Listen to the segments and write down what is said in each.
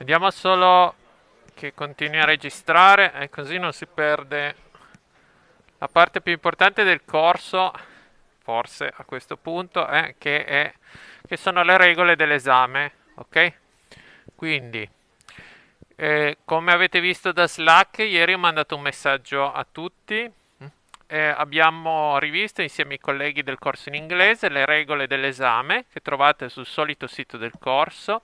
Vediamo solo che continui a registrare e eh, così non si perde la parte più importante del corso, forse a questo punto, eh, che, è, che sono le regole dell'esame, ok? Quindi, eh, come avete visto da Slack, ieri ho mandato un messaggio a tutti. Eh, eh abbiamo rivisto insieme ai colleghi del corso in inglese le regole dell'esame che trovate sul solito sito del corso.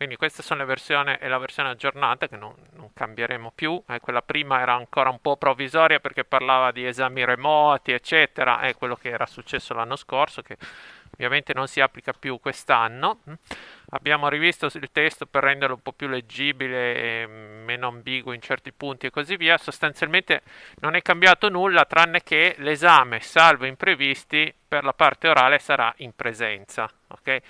Quindi queste sono le versioni, è la versione aggiornata che non, non cambieremo più, eh, quella prima era ancora un po' provvisoria perché parlava di esami remoti eccetera, è quello che era successo l'anno scorso che ovviamente non si applica più quest'anno. Mm. Abbiamo rivisto il testo per renderlo un po' più leggibile e meno ambiguo in certi punti e così via. Sostanzialmente non è cambiato nulla tranne che l'esame, salvo imprevisti, per la parte orale sarà in presenza. Okay?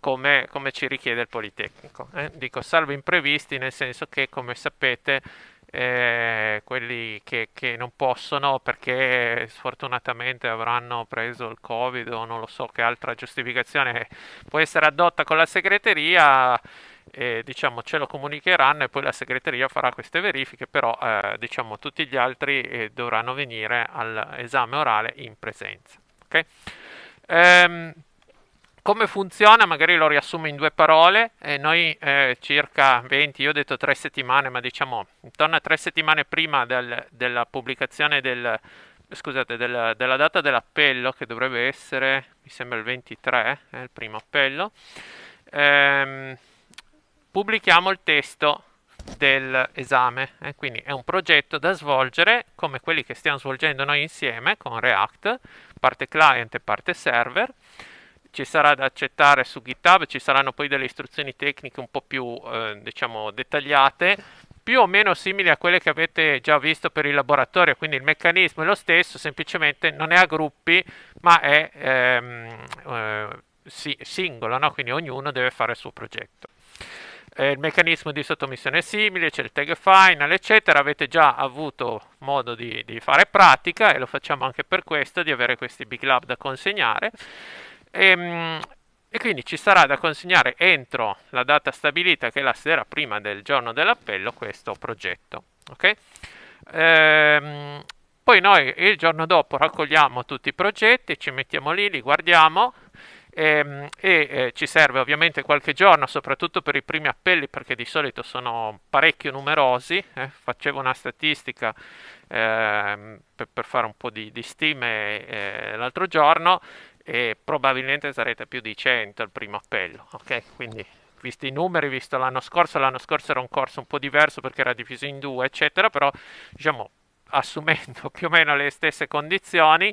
come, come ci richiede il Politecnico. Eh? Dico salvo imprevisti nel senso che, come sapete, eh, quelli che, che, non possono perché sfortunatamente avranno preso il covid o non lo so che altra giustificazione può essere adotta con la segreteria eh, diciamo ce lo comunicheranno e poi la segreteria farà queste verifiche però eh, diciamo tutti gli altri eh, dovranno venire all'esame orale in presenza ok ehm, come funziona magari lo riassumo in due parole eh, noi eh, circa 20 io ho detto tre settimane ma diciamo intorno a tre settimane prima del, della pubblicazione del, scusate, del, della data dell'appello che dovrebbe essere mi sembra il 23 eh, il primo appello ehm, pubblichiamo il testo dell'esame eh, quindi è un progetto da svolgere come quelli che stiamo svolgendo noi insieme con React parte client e parte server ci sarà da accettare su GitHub, ci saranno poi delle istruzioni tecniche un po' più eh, diciamo, dettagliate, più o meno simili a quelle che avete già visto per il laboratorio, quindi il meccanismo è lo stesso, semplicemente non è a gruppi ma è ehm, eh, si, singolo, no? quindi ognuno deve fare il suo progetto. Eh, il meccanismo di sottomissione è simile, c'è il tag final, eccetera. Avete già avuto modo di, di fare pratica e lo facciamo anche per questo, di avere questi big lab da consegnare. E, ehm, e quindi ci sarà da consegnare entro la data stabilita, che è la sera prima del giorno dell'appello, questo progetto. Okay? Ehm, poi noi il giorno dopo raccogliamo tutti i progetti, ci mettiamo lì, li guardiamo e, ehm, e eh, ci serve ovviamente qualche giorno, soprattutto per i primi appelli, perché di solito sono parecchio numerosi. Eh. Facevo una statistica eh, per, per, fare un po' di, di stime eh, l'altro giorno e probabilmente sarete più di 100 al primo appello, ok? Quindi visti i numeri, visto l'anno scorso, l'anno scorso era un corso un po' diverso perché era diviso in due, eccetera, però diciamo assumendo più o meno le stesse condizioni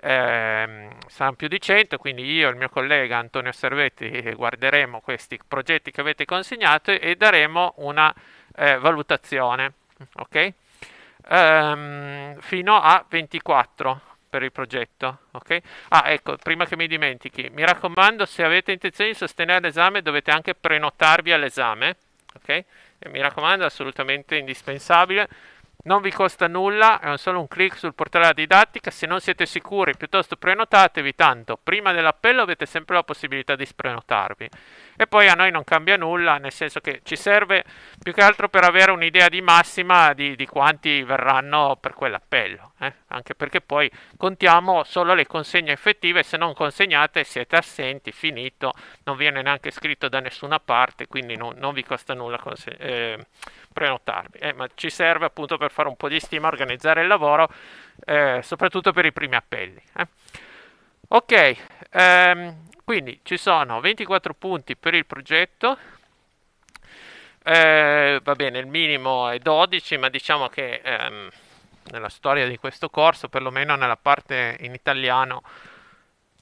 ehm, saranno più di 100 quindi io e il mio collega Antonio Servetti guarderemo questi progetti che avete consegnato e daremo una eh, valutazione ok ehm, fino a 24 per il progetto, ok? Ah, ecco, prima che mi dimentichi, mi raccomando, se avete intenzione di sostenere l'esame dovete anche prenotarvi all'esame, ok? E mi raccomando, assolutamente indispensabile. Non vi costa nulla, è solo un clic sul portale della didattica, se non siete sicuri piuttosto prenotatevi, tanto prima dell'appello avete sempre la possibilità di sprenotarvi. E poi a noi non cambia nulla, nel senso che ci serve più che altro per avere un'idea di massima di, di quanti verranno per quell'appello. Eh? Anche perché poi contiamo solo le consegne effettive, se non consegnate siete assenti, finito, non viene neanche scritto da nessuna parte, quindi non, non vi costa nulla conse- eh, prenotarvi. Eh, ma ci serve appunto per fare un po' di stima, organizzare il lavoro, eh, soprattutto per i primi appelli. Eh. Ok, Ehm, quindi ci sono 24 punti per il progetto. Eh, va bene, il minimo è 12, ma diciamo che ehm, nella storia di questo corso, perlomeno nella parte in italiano,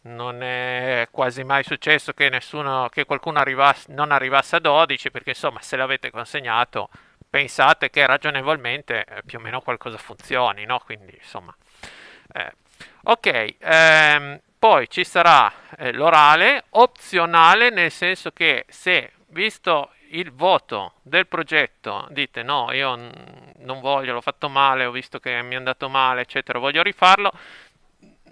non è quasi mai successo che, nessuno, che qualcuno arrivasse, non arrivasse a 12, perché insomma se l'avete consegnato pensate che ragionevolmente eh, più o meno qualcosa funzioni, no? Quindi insomma... Eh. Ok, ehm, poi ci sarà eh, l'orale opzionale nel senso che se visto il voto del progetto dite no, io non voglio, l'ho fatto male, ho visto che mi è andato male, eccetera, voglio rifarlo,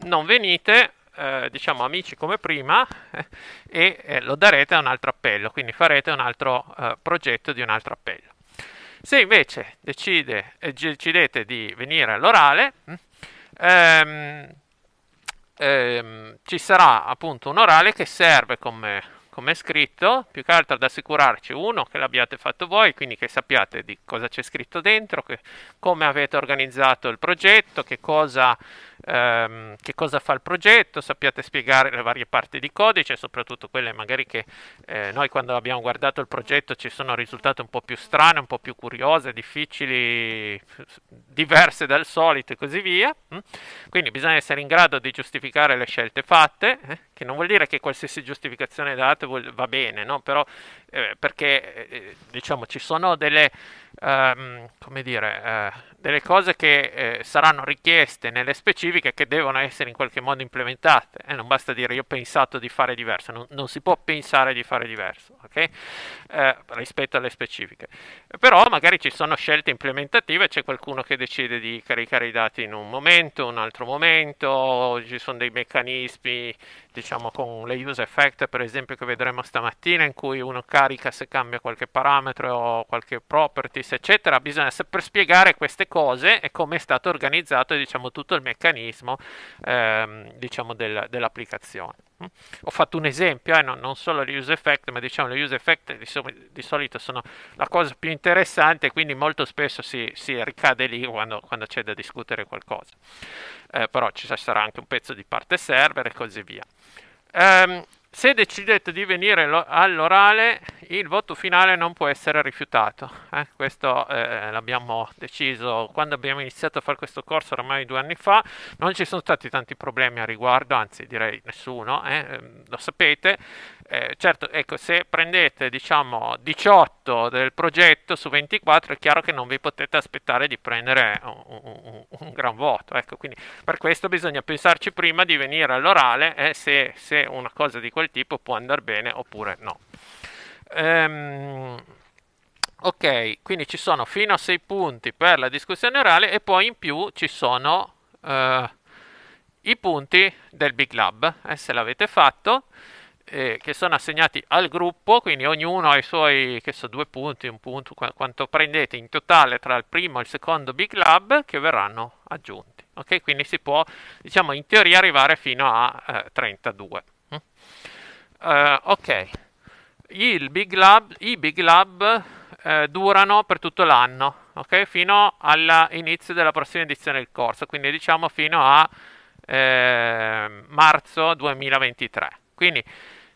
non venite, eh, diciamo amici come prima, eh, e eh, lo darete a un altro appello, quindi farete un altro eh, progetto di un altro appello. Se invece decide, eh, decidete di venire all'orale, mm, ehm, ehm, ci sarà appunto un orale che serve come, come scritto, più che altro ad assicurarci, uno, che l'abbiate fatto voi, quindi che sappiate di cosa c'è scritto dentro, che, come avete organizzato il progetto, che cosa ehm, che cosa fa il progetto, sappiate spiegare le varie parti di codice, soprattutto quelle magari che eh, noi quando abbiamo guardato il progetto ci sono risultate un po' più strane, un po' più curiose, difficili, diverse dal solito e così via. Mm? Quindi bisogna essere in grado di giustificare le scelte fatte, eh, che non vuol dire che qualsiasi giustificazione date va bene, no? però eh, perché eh, eh, diciamo ci sono delle... Um, come dire, eh, delle cose che saranno richieste nelle specifiche specifiche che devono essere in qualche modo implementate eh, non basta dire io ho pensato di fare diverso, non, non si può pensare di fare diverso okay? eh, rispetto alle specifiche. Però magari ci sono scelte implementative, c'è qualcuno che decide di caricare i dati in un momento, un altro momento, ci sono dei meccanismi diciamo con le use effect per esempio che vedremo stamattina in cui uno carica se cambia qualche parametro o qualche properties eccetera bisogna saper spiegare queste cose e come è stato organizzato diciamo tutto il meccanismo ehm, diciamo del, dell'applicazione ho fatto un esempio, eh, non, non, solo le use effect, ma diciamo le use effect di, so di, solito sono la cosa più interessante, quindi molto spesso si, si ricade lì quando, quando c'è da discutere qualcosa. Eh, però ci sarà anche un pezzo di parte server e così via. Um, se decidete di venire all'orale, il voto finale non può essere rifiutato. Eh? Questo eh, l'abbiamo deciso quando abbiamo iniziato a fare questo corso oramai due anni fa. Non ci sono stati tanti problemi a riguardo, anzi direi nessuno, eh? Ehm, lo sapete eh, certo, ecco, se prendete diciamo 18 del progetto su 24 è chiaro che non vi potete aspettare di prendere un, un, un gran voto, ecco, quindi per questo bisogna pensarci prima di venire all'orale eh, se, se, una cosa di quel tipo può andare bene oppure no. Ehm, ok, quindi ci sono fino a 6 punti per la discussione orale e poi in più ci sono eh, i punti del Big Lab, eh, se l'avete fatto eh, che sono assegnati al gruppo, quindi ognuno ha i suoi so, due punti, un punto, qu- quanto prendete in totale tra il primo e il secondo Big Lab che verranno aggiunti. Okay? Quindi si può, diciamo, in teoria arrivare fino a eh, 32. Mm? Uh, ok, Big Lab, i Big Lab eh, durano per tutto l'anno, okay? fino all'inizio della prossima edizione del corso, quindi diciamo fino a eh, marzo 2023. Quindi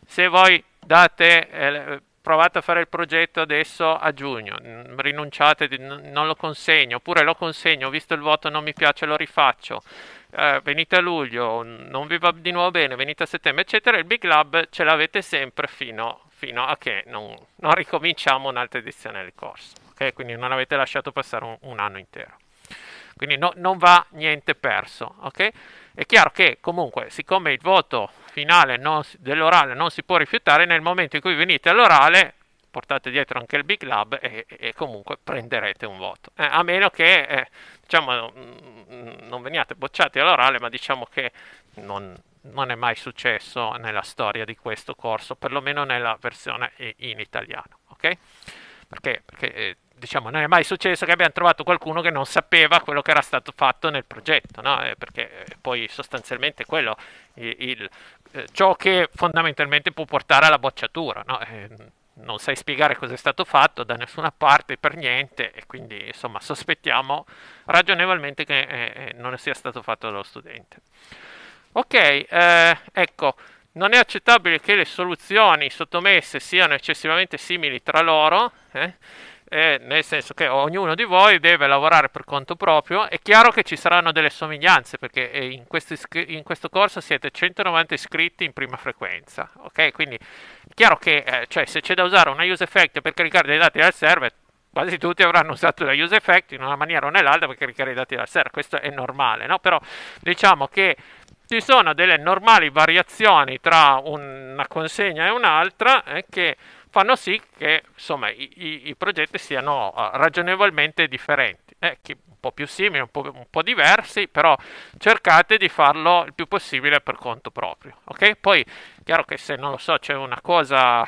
se voi date, eh, provate a fare il progetto adesso a giugno, mm, rinunciate, non lo consegno, oppure lo consegno, visto il voto non mi piace, lo rifaccio, eh, venite a luglio, non vi va di nuovo bene, venite a settembre, eccetera, il Big Lab ce l'avete sempre fino, fino a che non, non, ricominciamo un'altra edizione del corso, okay? quindi non avete lasciato passare un, un anno intero. Quindi no, non va niente perso, ok? È chiaro che comunque, siccome il voto finale non, dell'orale non si può rifiutare, nel momento in cui venite all'orale portate dietro anche il Big Lab e, e comunque prenderete un voto. Eh, a meno che eh, diciamo, mm, mm, non veniate bocciati all'orale, ma diciamo che non, non è mai successo nella storia di questo corso, perlomeno nella versione in italiano. Okay? Perché, perché eh, diciamo, non è mai successo che abbiamo trovato qualcuno che non sapeva quello che era stato fatto nel progetto, no? Eh, perché eh, poi sostanzialmente quello, il, eh, ciò che fondamentalmente può portare alla bocciatura. No? Eh, non sai spiegare cosa è stato fatto da nessuna parte per niente e quindi insomma sospettiamo ragionevolmente che eh, eh non sia stato fatto dallo studente. Ok, ecco, non è accettabile che le soluzioni sottomesse siano eccessivamente simili tra loro. Eh? eh, nel senso che ognuno di voi deve lavorare per conto proprio, è chiaro che ci saranno delle somiglianze perché eh, in, questo, in questo corso siete 190 iscritti in prima frequenza, ok? Quindi è chiaro che eh, cioè, se c'è da usare una use effect per caricare dei dati dal server, quasi tutti avranno usato la use effect in una maniera o nell'altra per caricare i dati dal server, questo è normale, no? Però diciamo che ci sono delle normali variazioni tra una consegna e un'altra eh, che fanno sì che insomma, i, i, i, progetti siano eh, ragionevolmente differenti, eh, un po' più simili, un po', un po', diversi, però cercate di farlo il più possibile per conto proprio. Okay? Poi chiaro che se non lo so, c'è una cosa,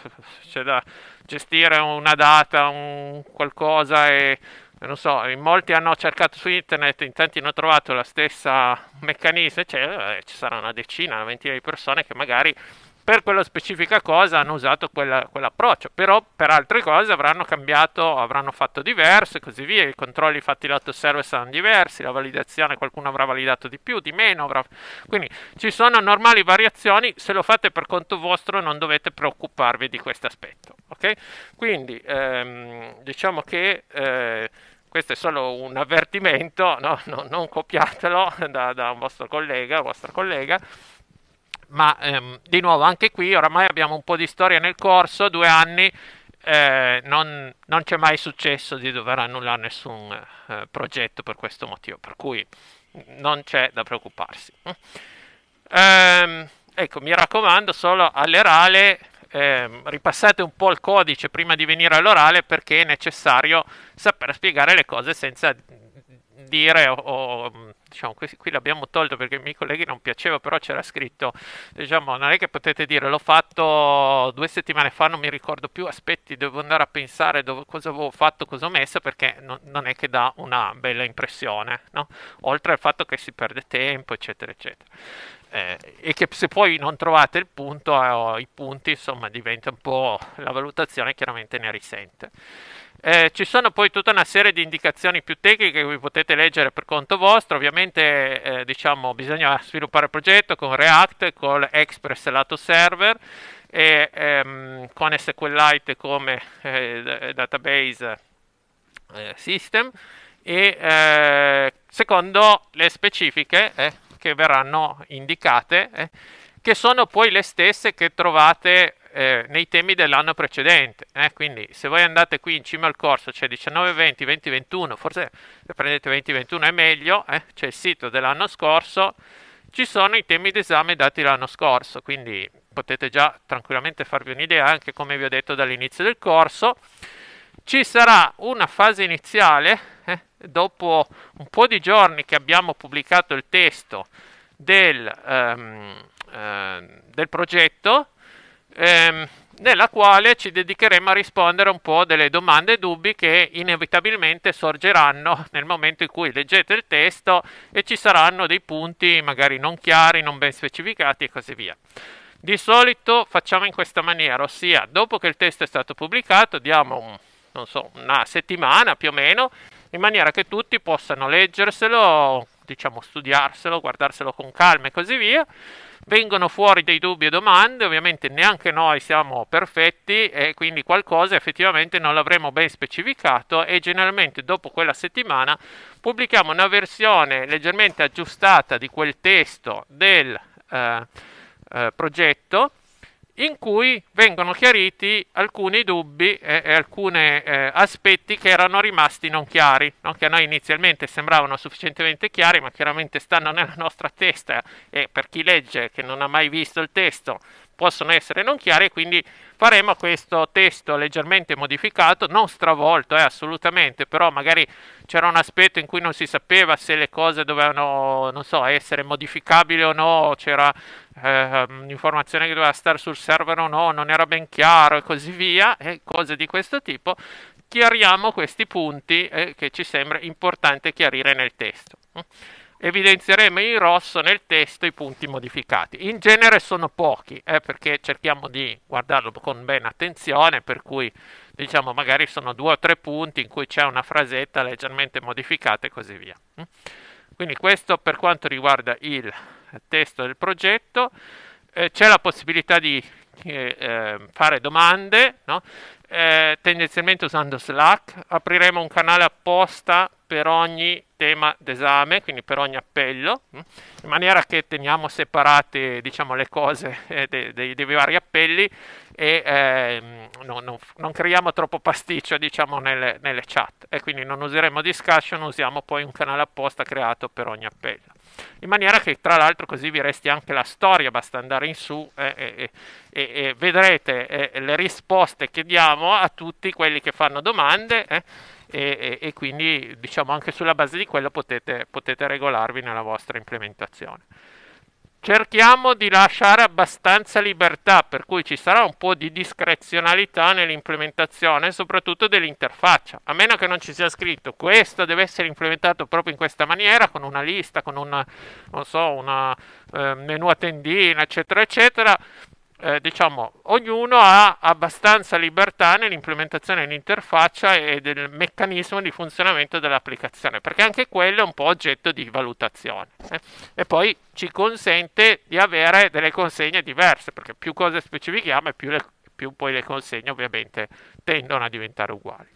c'è da gestire una data, un qualcosa e non so, in molti hanno cercato su internet, in tanti hanno trovato la stessa meccanismo, cioè, ci saranno una decina, una ventina di persone che magari per quella specifica cosa hanno usato quella, quell'approccio, però per altre cose avranno cambiato, avranno fatto diverso e così via, i controlli fatti lato server saranno diversi, la validazione qualcuno avrà validato di più, di meno, avrà... quindi ci sono normali variazioni, se lo fate per conto vostro non dovete preoccuparvi di questo aspetto, ok? Quindi ehm, diciamo che... Eh, questo è solo un avvertimento, no? No, non copiatelo da, da un vostro collega vostra collega, ma ehm, di nuovo anche qui oramai abbiamo un po' di storia nel corso, due anni, eh, non, non, c'è mai successo di dover annullare nessun eh, progetto per questo motivo, per cui non c'è da preoccuparsi. Ehm, ecco, mi raccomando, solo all'erale ehm, ripassate un po' il codice prima di venire all'orale perché è necessario saper spiegare le cose senza dire o, o diciamo, qui, qui l'abbiamo tolto perché ai miei colleghi non piaceva, però c'era scritto, diciamo, non è che potete dire l'ho fatto due settimane fa, non mi ricordo più, aspetti, devo andare a pensare dove, cosa avevo fatto, cosa ho messo, perché non, non è che dà una bella impressione, no? oltre al fatto che si perde tempo, eccetera, eccetera. Eh, e che se poi non trovate il punto, eh, i punti, insomma, diventa un po' la valutazione chiaramente ne risente. Eh, ci sono poi tutta una serie di indicazioni più tecniche che vi potete leggere per conto vostro, ovviamente eh, diciamo, bisogna sviluppare il progetto con React, con Express lato server e ehm, con SQLite come eh, database eh, system e eh, secondo le specifiche eh, che verranno indicate che sono poi le stesse che trovate eh, nei temi dell'anno precedente. Eh? Quindi se voi andate qui in cima al corso c'è 19-20, 20-21, forse se prendete 20-21 è meglio, eh? c'è il sito dell'anno scorso, ci sono i temi d'esame dati l'anno scorso, quindi potete già tranquillamente farvi un'idea anche come vi ho detto dall'inizio del corso. Ci sarà una fase iniziale eh, dopo un po' di giorni che abbiamo pubblicato il testo del, ehm, eh, del progetto ehm, nella quale ci dedicheremo a rispondere un po' delle domande e dubbi che inevitabilmente sorgeranno nel momento in cui leggete il testo e ci saranno dei punti magari non chiari, non ben specificati e così via. Di solito facciamo in questa maniera, ossia dopo che il testo è stato pubblicato diamo un, non so, una settimana più o meno in maniera che tutti possano leggerselo, diciamo studiarselo, guardarselo con calma e così via vengono fuori dei dubbi e domande, ovviamente neanche noi siamo perfetti e quindi qualcosa effettivamente non l'avremo ben specificato e generalmente dopo quella settimana pubblichiamo una versione leggermente aggiustata di quel testo del eh, eh, progetto in cui vengono chiariti alcuni dubbi e, e alcuni eh, aspetti che erano rimasti non chiari, no? che a noi inizialmente sembravano sufficientemente chiari, ma chiaramente stanno nella nostra testa e per chi legge che non ha mai visto il testo possono essere non chiari e quindi faremo questo testo leggermente modificato, non stravolto eh, assolutamente, però magari c'era un aspetto in cui non si sapeva se le cose dovevano, non so, essere modificabili o no, c'era eh, informazione che doveva stare sul server o no, non era ben chiaro e così via, e cose di questo tipo. Chiariamo questi punti eh, che ci sembra importante chiarire nel testo evidenzieremo in rosso nel testo i punti modificati. In genere sono pochi, eh, perché cerchiamo di guardarlo con ben attenzione, per cui diciamo magari sono due o tre punti in cui c'è una frasetta leggermente modificata e così via. Mm? Quindi questo per quanto riguarda il testo del progetto. Eh, c'è la possibilità di eh, ehm, fare domande, no? Eh, tendenzialmente usando Slack. Apriremo un canale apposta per ogni tema d'esame, quindi per ogni appello, mm, in maniera che teniamo separate diciamo, le cose eh, dei, dei, dei, vari appelli e eh, non, non, non, creiamo troppo pasticcio diciamo, nelle, nelle chat e quindi non useremo discussion, usiamo poi un canale apposta creato per ogni appello in maniera che tra l'altro così vi resti anche la storia, basta andare in su eh, eh, eh, e vedrete eh, le risposte che diamo a tutti quelli che fanno domande eh, e, e, e quindi diciamo anche sulla base di quello potete, potete regolarvi nella vostra implementazione. Cerchiamo di lasciare abbastanza libertà, per cui ci sarà un po' di discrezionalità nell'implementazione, soprattutto dell'interfaccia, a meno che non ci sia scritto questo deve essere implementato proprio in questa maniera, con una lista, con un so, eh, menu a tendina, eccetera, eccetera eh, diciamo, ognuno ha abbastanza libertà nell'implementazione dell'interfaccia e del meccanismo di funzionamento dell'applicazione, perché anche quello è un po' oggetto di valutazione. Eh? E poi ci consente di avere delle consegne diverse, perché più cose specifichiamo e più, le, più poi le consegne ovviamente tendono a diventare uguali.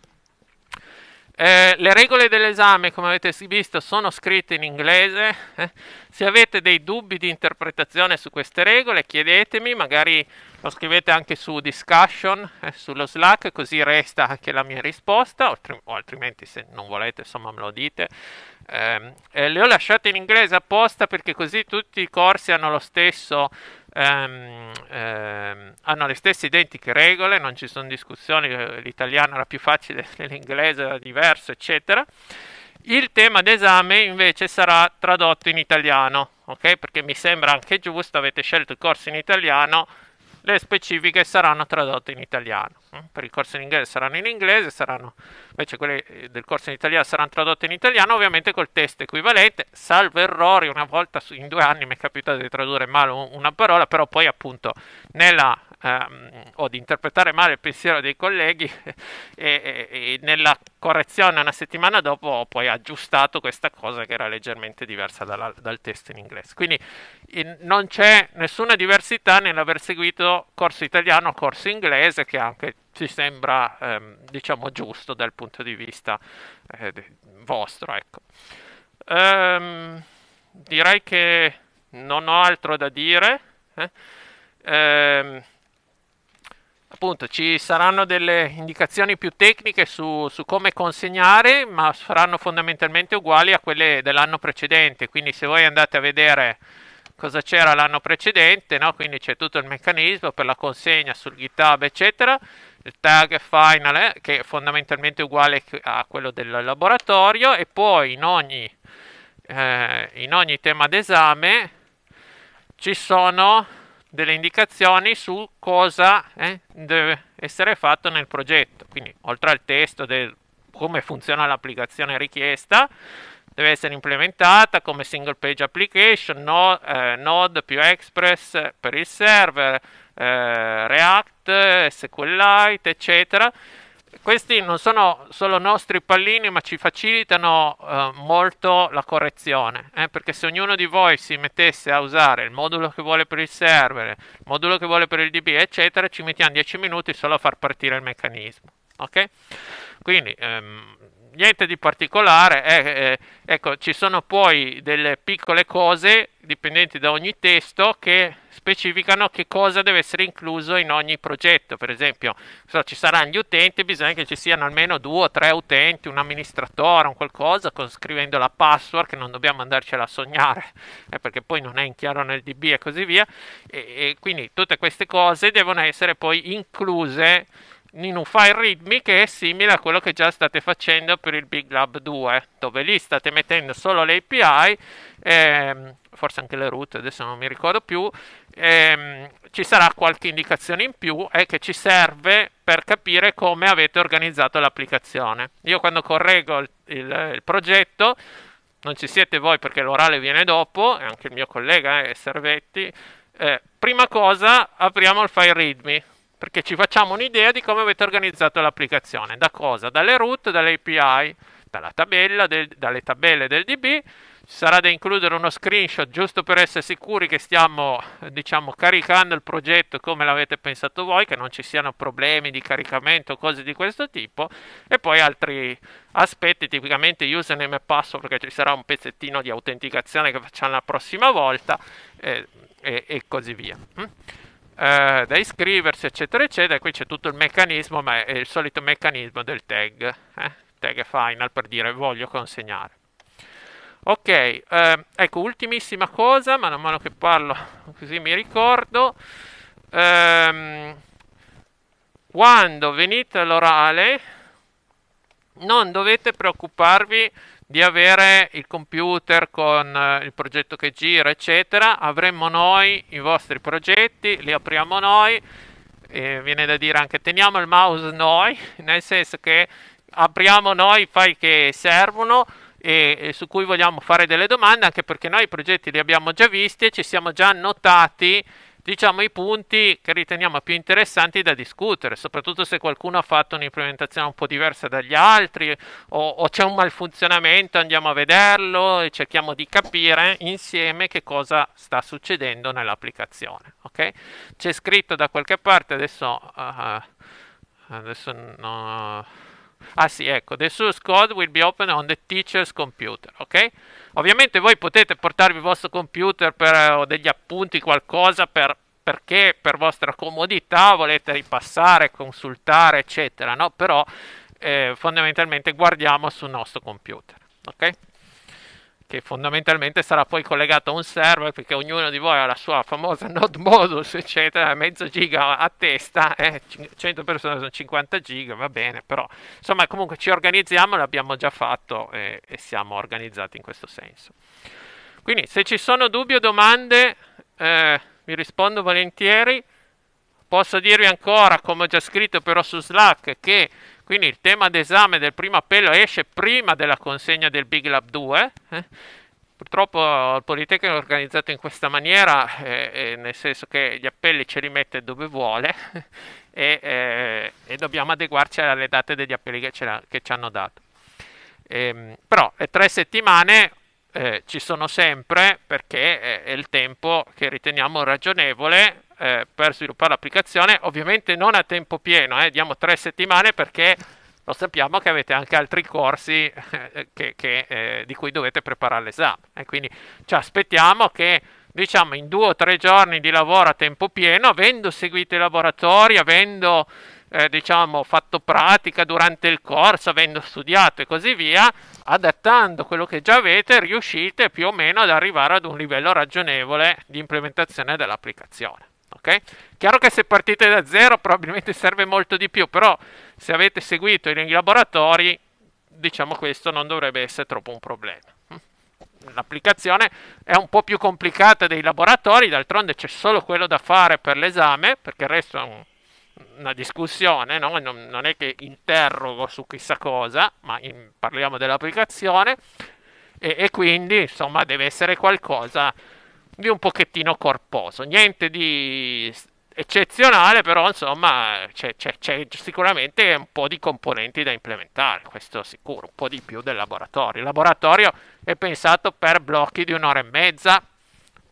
Eh, le regole dell'esame, come avete visto, sono scritte in inglese. Eh? Se avete dei dubbi di interpretazione su queste regole, chiedetemi, magari lo scrivete anche su discussion, eh, sullo Slack, così resta anche la mia risposta, Altrim o altrimenti se non volete, insomma, me lo dite. Ehm, le ho lasciate in inglese apposta perché così tutti i corsi hanno lo stesso ehm, ehm, hanno le stesse identiche regole, non ci sono discussioni, eh, l'italiano era più facile dell'inglese, era diverso, eccetera. Il tema d'esame invece sarà tradotto in italiano, ok? Perché mi sembra anche giusto, avete scelto il corso in italiano, le specifiche saranno tradotte in italiano. Per il corso in inglese saranno in inglese, saranno, invece quelle eh, del corso in italiano saranno tradotte in italiano, ovviamente col test equivalente, salvo errori, una volta in due anni mi è capitato di tradurre male una parola, però poi appunto nella um, o di interpretare male il pensiero dei colleghi e, e, e, nella correzione una settimana dopo ho poi aggiustato questa cosa che era leggermente diversa dalla, dal testo in inglese. Quindi in, non c'è nessuna diversità nell'aver seguito corso italiano o corso inglese che anche ci sembra ehm, diciamo giusto dal punto di vista eh, vostro. Ecco. Um, direi che non ho altro da dire. Eh? Um, appunto ci saranno delle indicazioni più tecniche su, su, come consegnare, ma saranno fondamentalmente uguali a quelle dell'anno precedente. Quindi se voi andate a vedere cosa c'era l'anno precedente, no? quindi c'è tutto il meccanismo per la consegna sul GitHub, eccetera, il tag final eh, che è fondamentalmente uguale a quello del laboratorio e poi in ogni, eh, in ogni tema d'esame ci sono delle indicazioni su cosa eh, deve essere fatto nel progetto. Quindi, oltre al testo del come funziona l'applicazione richiesta, deve essere implementata come single page application, no, eh, Node più Express per il server, eh, React, SQLite, eccetera questi non sono solo nostri pallini, ma ci facilitano eh, molto la correzione, eh, perché se ognuno di voi si mettesse a usare il modulo che vuole per il server, il modulo che vuole per il DB, eccetera, ci mettiamo 10 minuti solo a far partire il meccanismo. Ok? Quindi ehm, niente di particolare, eh, eh ecco, ci sono poi delle piccole cose dipendenti da ogni testo che specificano che cosa deve essere incluso in ogni progetto. Per esempio, se ci saranno gli utenti, bisogna che ci siano almeno due o tre utenti, un amministratore, un qualcosa, con, scrivendo la password che non dobbiamo andarcela a sognare, eh, perché poi non è in chiaro nel DB e così via. E, e quindi tutte queste cose devono essere poi incluse in un file readme che è simile a quello che già state facendo per il Big Lab 2, dove lì state mettendo solo le API, ehm, forse anche le root, adesso non mi ricordo più, ehm, ci sarà qualche indicazione in più e che ci serve per capire come avete organizzato l'applicazione. Io quando correggo il, il, il progetto, non ci siete voi perché l'orale viene dopo, e anche il mio collega eh, Servetti, eh, prima cosa apriamo il file readme perché ci facciamo un'idea di come avete organizzato l'applicazione, da cosa? Dalle root, dalle API, dalla tabella del, dalle tabelle del DB sarà da includere uno screenshot giusto per essere sicuri che stiamo diciamo caricando il progetto come l'avete pensato voi che non ci siano problemi di caricamento cose di questo tipo e poi altri aspetti tipicamente username e password perché ci sarà un pezzettino di autenticazione che facciamo la prossima volta e, e, e così via mm? eh, da iscriversi eccetera eccetera qui c'è tutto il meccanismo ma è il solito meccanismo del tag eh? tag final per dire voglio consegnare Ok, eh, ecco, ultimissima cosa, man mano che parlo così mi ricordo. Ehm, quando venite all'orale non dovete preoccuparvi di avere il computer con eh, il progetto che gira, eccetera. Avremo noi i vostri progetti, li apriamo noi. Eh, viene da dire anche teniamo il mouse noi, nel senso che apriamo noi i file che servono e, e su cui vogliamo fare delle domande, anche perché noi i progetti li abbiamo già visti e ci siamo già annotati diciamo i punti che riteniamo più interessanti da discutere, soprattutto se qualcuno ha fatto un'implementazione un po' diversa dagli altri o, o, c'è un malfunzionamento, andiamo a vederlo e cerchiamo di capire insieme che cosa sta succedendo nell'applicazione. Okay? C'è scritto da qualche parte, adesso, uh, adesso no Ah sì, ecco, the source code will be open on the teacher's computer, ok? Ovviamente voi potete portarvi il vostro computer per eh, o degli appunti, qualcosa per, perché per vostra comodità volete ripassare, consultare, eccetera, no? Però eh, fondamentalmente guardiamo sul nostro computer, ok? che fondamentalmente sarà poi collegato a un server perché ognuno di voi ha la sua famosa node modus eccetera mezzo giga a testa eh, 100 persone sono 50 giga va bene però insomma comunque ci organizziamo l'abbiamo già fatto e, e siamo organizzati in questo senso quindi se ci sono dubbi o domande eh, vi rispondo volentieri posso dirvi ancora come ho già scritto però su Slack che quindi il tema d'esame del primo appello esce prima della consegna del Big Lab 2. Eh? Purtroppo il Politecnico è organizzato in questa maniera, eh, eh, nel senso che gli appelli ce li mette dove vuole e, eh, e dobbiamo adeguarci alle date degli appelli che, che ci hanno dato. Ehm, però le tre settimane eh, ci sono sempre perché eh, è il tempo che riteniamo ragionevole eh, per sviluppare l'applicazione, ovviamente non a tempo pieno, eh, diamo tre settimane perché lo sappiamo che avete anche altri corsi eh, che, che, eh, di cui dovete preparare l'esame. E quindi ci aspettiamo che diciamo in due o tre giorni di lavoro a tempo pieno, avendo seguito i laboratori, avendo eh, diciamo, fatto pratica durante il corso, avendo studiato e così via, adattando quello che già avete, riuscite più o meno ad arrivare ad un livello ragionevole di implementazione dell'applicazione ok? Chiaro che se partite da zero probabilmente serve molto di più, però se avete seguito i laboratori, diciamo questo non dovrebbe essere troppo un problema. L'applicazione è un po' più complicata dei laboratori, d'altronde c'è solo quello da fare per l'esame, perché il resto è un una discussione, no? non, non, è che interrogo su chissà cosa, ma in, parliamo dell'applicazione e, e, quindi insomma deve essere qualcosa di un pochettino corposo, niente di eccezionale, però insomma c'è, c'è, c'è, sicuramente un po' di componenti da implementare, questo sicuro, un po' di più del laboratorio. Il laboratorio è pensato per blocchi di un'ora e mezza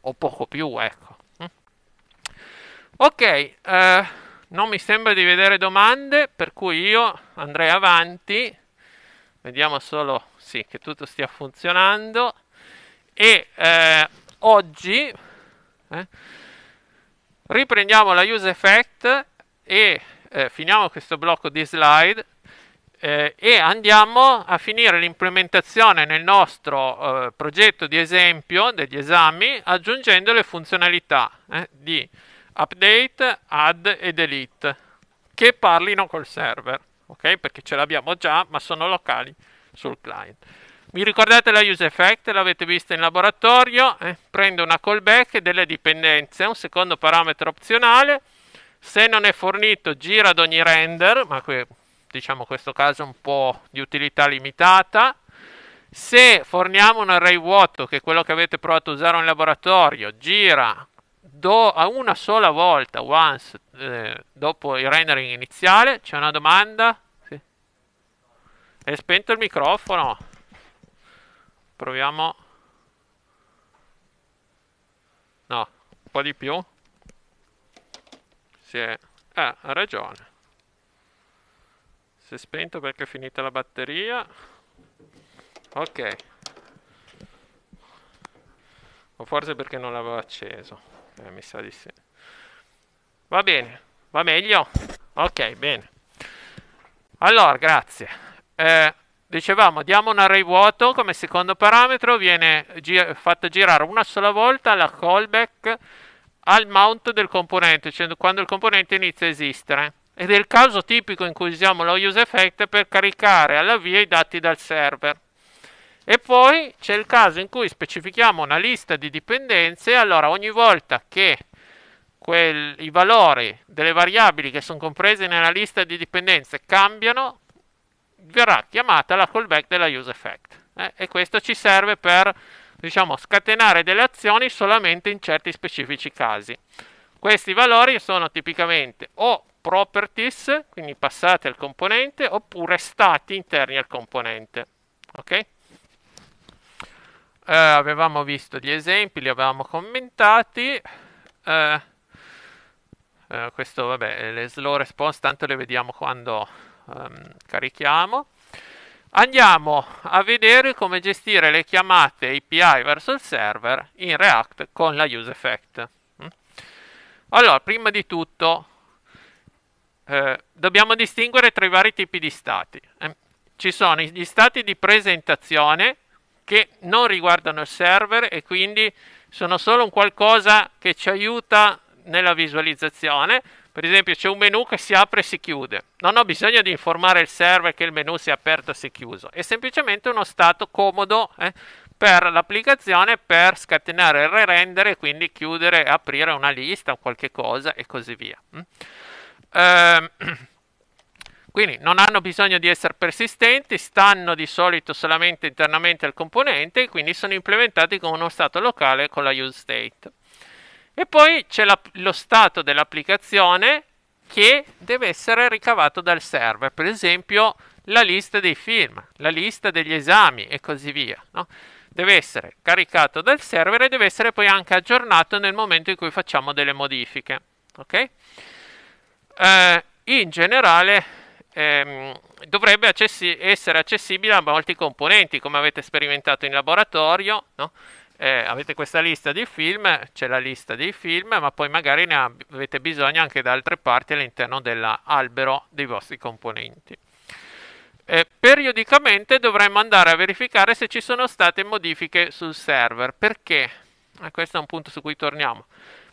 o poco più, ecco. Mm. Ok, eh, non mi sembra di vedere domande, per cui io andrei avanti, vediamo solo sì, che tutto stia funzionando e... Eh, oggi eh, riprendiamo la use effect e eh, finiamo questo blocco di slide eh, e andiamo a finire l'implementazione nel nostro eh, progetto di esempio degli esami aggiungendo le funzionalità eh, di update, add e delete che parlino col server, ok? Perché ce l'abbiamo già, ma sono locali sul client. Vi ricordate la use effect? L'avete vista in laboratorio? Eh? Prende una callback delle dipendenze, un secondo parametro opzionale. Se non è fornito, gira ad ogni render, ma que, diciamo questo caso un po' di utilità limitata. Se forniamo un array vuoto, che è quello che avete provato a usare in laboratorio, gira do, a una sola volta, once, eh, dopo il rendering iniziale. C'è una domanda? Sì. È spento il microfono? Proviamo. No, un po' di più. Si è... Eh, ha ragione. Si è spento perché è finita la batteria. Ok. O forse perché non l'avevo acceso. Eh, mi sa di sì. Va bene, va meglio? Ok, bene. Allora, grazie. Eh, dicevamo diamo un array vuoto come secondo parametro viene gi- fatta girare una sola volta la callback al mount del componente cioè quando il componente inizia a esistere ed è il caso tipico in cui usiamo lo use effect per caricare alla via i dati dal server e poi c'è il caso in cui specifichiamo una lista di dipendenze allora ogni volta che quel, i valori delle variabili che sono comprese nella lista di dipendenze cambiano verrà chiamata la callback della use effect. Eh? E questo ci serve per diciamo, scatenare delle azioni solamente in certi specifici casi. Questi valori sono tipicamente o properties, quindi passati al componente, oppure stati interni al componente. Okay? Eh, avevamo visto gli esempi, li avevamo commentati. Eh, eh questo, vabbè, eh, le slow response tanto le vediamo quando ehm, carichiamo. Andiamo a vedere come gestire le chiamate API verso il server in React con la use effect. Mm? Allora, prima di tutto eh, dobbiamo distinguere tra i vari tipi di stati. Eh, ci sono gli stati di presentazione che non riguardano il server e quindi sono solo un qualcosa che ci aiuta nella visualizzazione, per esempio c'è un menu che si apre e si chiude. Non ho bisogno di informare il server che il menu sia aperto e si è chiuso. È semplicemente uno stato comodo eh, per l'applicazione per scatenare il re rendere quindi chiudere, aprire una lista o qualche cosa e così via. Mm. Ehm, quindi non hanno bisogno di essere persistenti, stanno di solito solamente internamente al componente e quindi sono implementati con uno stato locale con la useState. E poi c'è la, lo stato dell'applicazione che deve essere ricavato dal server, per esempio la lista dei film, la lista degli esami e così via. No? Deve essere caricato dal server e deve essere poi anche aggiornato nel momento in cui facciamo delle modifiche. Okay? Eh, in generale ehm, dovrebbe accessi- essere accessibile a molti componenti, come avete sperimentato in laboratorio. No? eh, avete questa lista di film, c'è la lista dei film, ma poi magari ne avete bisogno anche da altre parti all'interno dell'albero dei vostri componenti. Eh, periodicamente dovremmo andare a verificare se ci sono state modifiche sul server. Perché? Eh, questo è un punto su cui torniamo.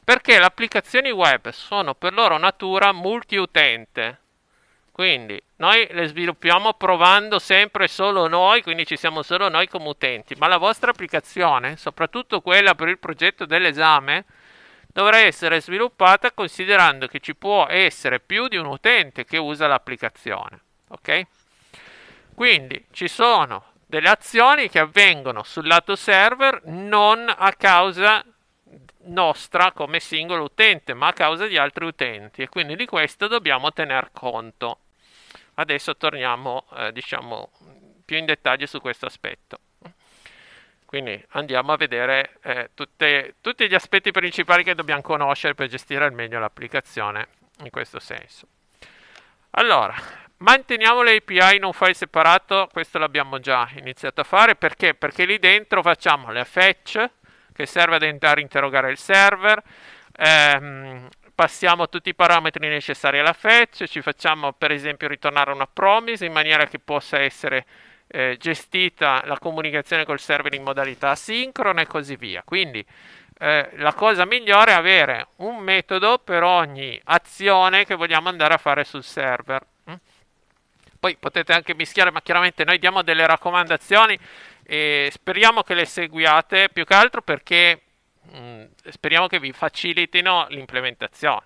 Perché le applicazioni web sono per loro natura multiutente, quindi noi le sviluppiamo provando sempre solo noi, quindi ci siamo solo noi come utenti, ma la vostra applicazione, soprattutto quella per il progetto dell'esame, dovrà essere sviluppata considerando che ci può essere più di un utente che usa l'applicazione, ok? Quindi ci sono delle azioni che avvengono sul lato server non a causa nostra come singolo utente, ma a causa di altri utenti e quindi di questo dobbiamo tener conto. Adesso torniamo eh, diciamo, più in dettaglio su questo aspetto. Quindi andiamo a vedere eh, tutte, tutti gli aspetti principali che dobbiamo conoscere per gestire al meglio l'applicazione in questo senso. Allora, manteniamo le API in un file separato, questo l'abbiamo già iniziato a fare, perché? Perché lì dentro facciamo le fetch, che serve ad a interrogare il server, ehm, passiamo tutti i parametri necessari alla fetch, ci facciamo per esempio ritornare una promise in maniera che possa essere eh, gestita la comunicazione col server in modalità asincrona e così via. Quindi eh, la cosa migliore è avere un metodo per ogni azione che vogliamo andare a fare sul server. Mm? Poi potete anche mischiare, ma chiaramente noi diamo delle raccomandazioni e speriamo che le seguiate più che altro perché Mm, speriamo che vi facilitino l'implementazione.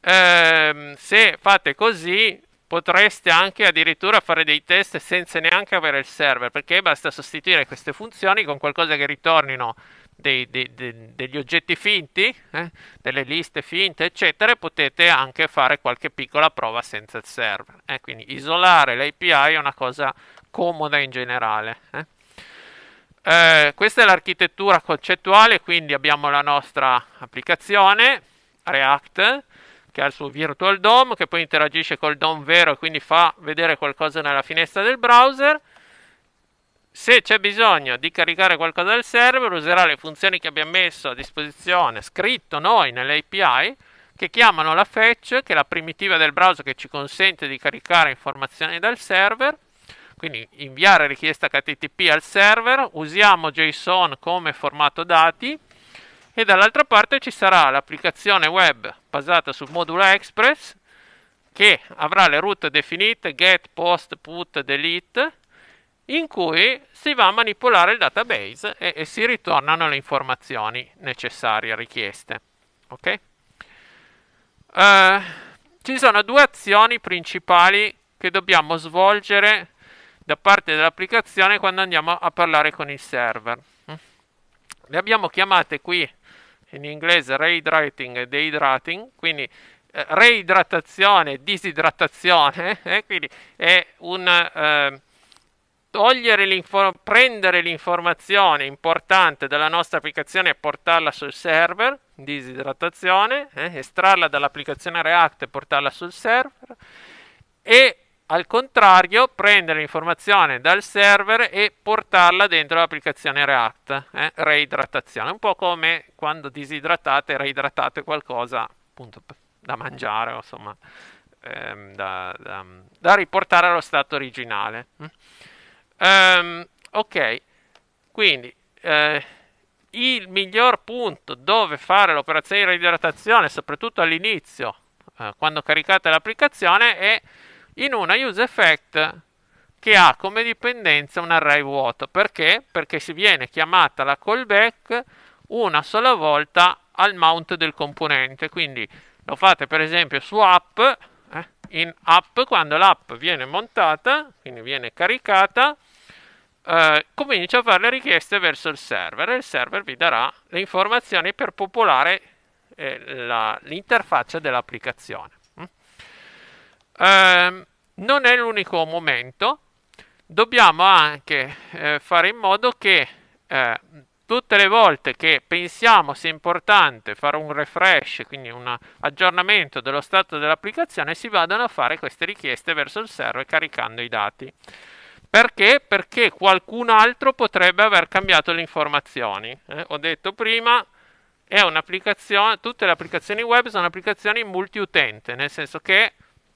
Eh, se fate così potreste anche addirittura fare dei test senza neanche avere il server, perché basta sostituire queste funzioni con qualcosa che ritornino dei, dei, dei, degli oggetti finti, eh? delle liste finte, eccetera, e potete anche fare qualche piccola prova senza il server. Eh? Quindi isolare l'API è una cosa comoda in generale. Eh? Eh, questa è l'architettura concettuale, quindi abbiamo la nostra applicazione React che ha il suo virtual DOM che poi interagisce col DOM vero e quindi fa vedere qualcosa nella finestra del browser. Se c'è bisogno di caricare qualcosa dal server, userà le funzioni che abbiamo messo a disposizione, scritto noi nell'API, che chiamano la fetch, che è la primitiva del browser che ci consente di caricare informazioni dal server, quindi inviare richiesta HTTP al server, usiamo JSON come formato dati e dall'altra parte ci sarà l'applicazione web basata sul modulo Express che avrà le route definite get, post, put, delete in cui si va a manipolare il database e, e si ritornano le informazioni necessarie richieste. Ok? Uh, ci sono due azioni principali che dobbiamo svolgere da parte dell'applicazione quando andiamo a parlare con il server. Mm. Le abbiamo chiamate qui in inglese rehydrating e dehydrating, quindi eh, reidratazione, disidratazione, eh, quindi è un eh, l'infor- prendere l'informazione importante dalla nostra applicazione e portarla sul server, disidratazione, eh, estrarla dall'applicazione React e portarla sul server e al contrario prendere l'informazione dal server e portarla dentro l'applicazione React, eh? reidratazione, un po' come quando disidratate, reidratate qualcosa appunto da mangiare, insomma, ehm, da, da, da, riportare allo stato originale. Mm? Um, ok, quindi eh, il miglior punto dove fare l'operazione di reidratazione, soprattutto all'inizio, eh, quando caricate l'applicazione, è in una use effect che ha come dipendenza un array vuoto. Perché? Perché si viene chiamata la callback una sola volta al mount del componente. Quindi lo fate per esempio su app, eh, in app, quando l'app viene montata, quindi viene caricata, eh, comincia a fare le richieste verso il server e il server vi darà le informazioni per popolare eh, l'interfaccia dell'applicazione. Ehm, non è l'unico momento, dobbiamo anche eh, fare in modo che eh, tutte le volte che pensiamo sia importante fare un refresh, quindi un aggiornamento dello stato dell'applicazione, si vadano a fare queste richieste verso il server caricando i dati. Perché? Perché qualcun altro potrebbe aver cambiato le informazioni. Eh, ho detto prima, tutte le applicazioni web sono applicazioni multiutente, nel senso che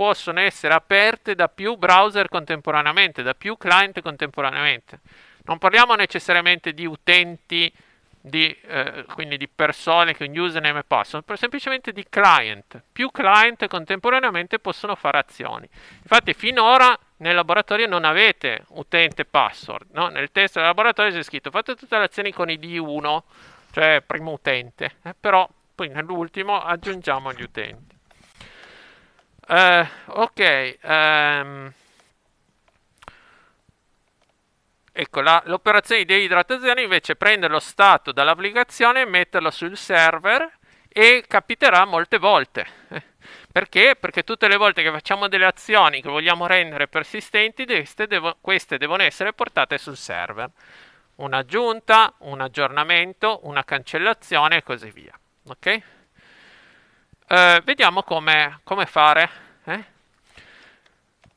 possono essere aperte da più browser contemporaneamente, da più client contemporaneamente. Non parliamo necessariamente di utenti, di, eh, quindi di persone che un username e password, ma semplicemente di client. Più client contemporaneamente possono fare azioni. Infatti finora nel laboratorio non avete utente e password, no? nel testo del laboratorio c'è scritto fate tutte le azioni con id 1, cioè primo utente, eh, però poi nell'ultimo aggiungiamo gli utenti. Uh, ok. Um, ecco, la, l'operazione di deidratazione invece prende lo stato dall'applicazione e metterlo sul server e capiterà molte volte. Perché? Perché tutte le volte che facciamo delle azioni che vogliamo rendere persistenti, queste, devo, queste devono essere portate sul server. Un'aggiunta, un aggiornamento, una cancellazione e così via. Ok? Eh, vediamo come, come fare. Eh?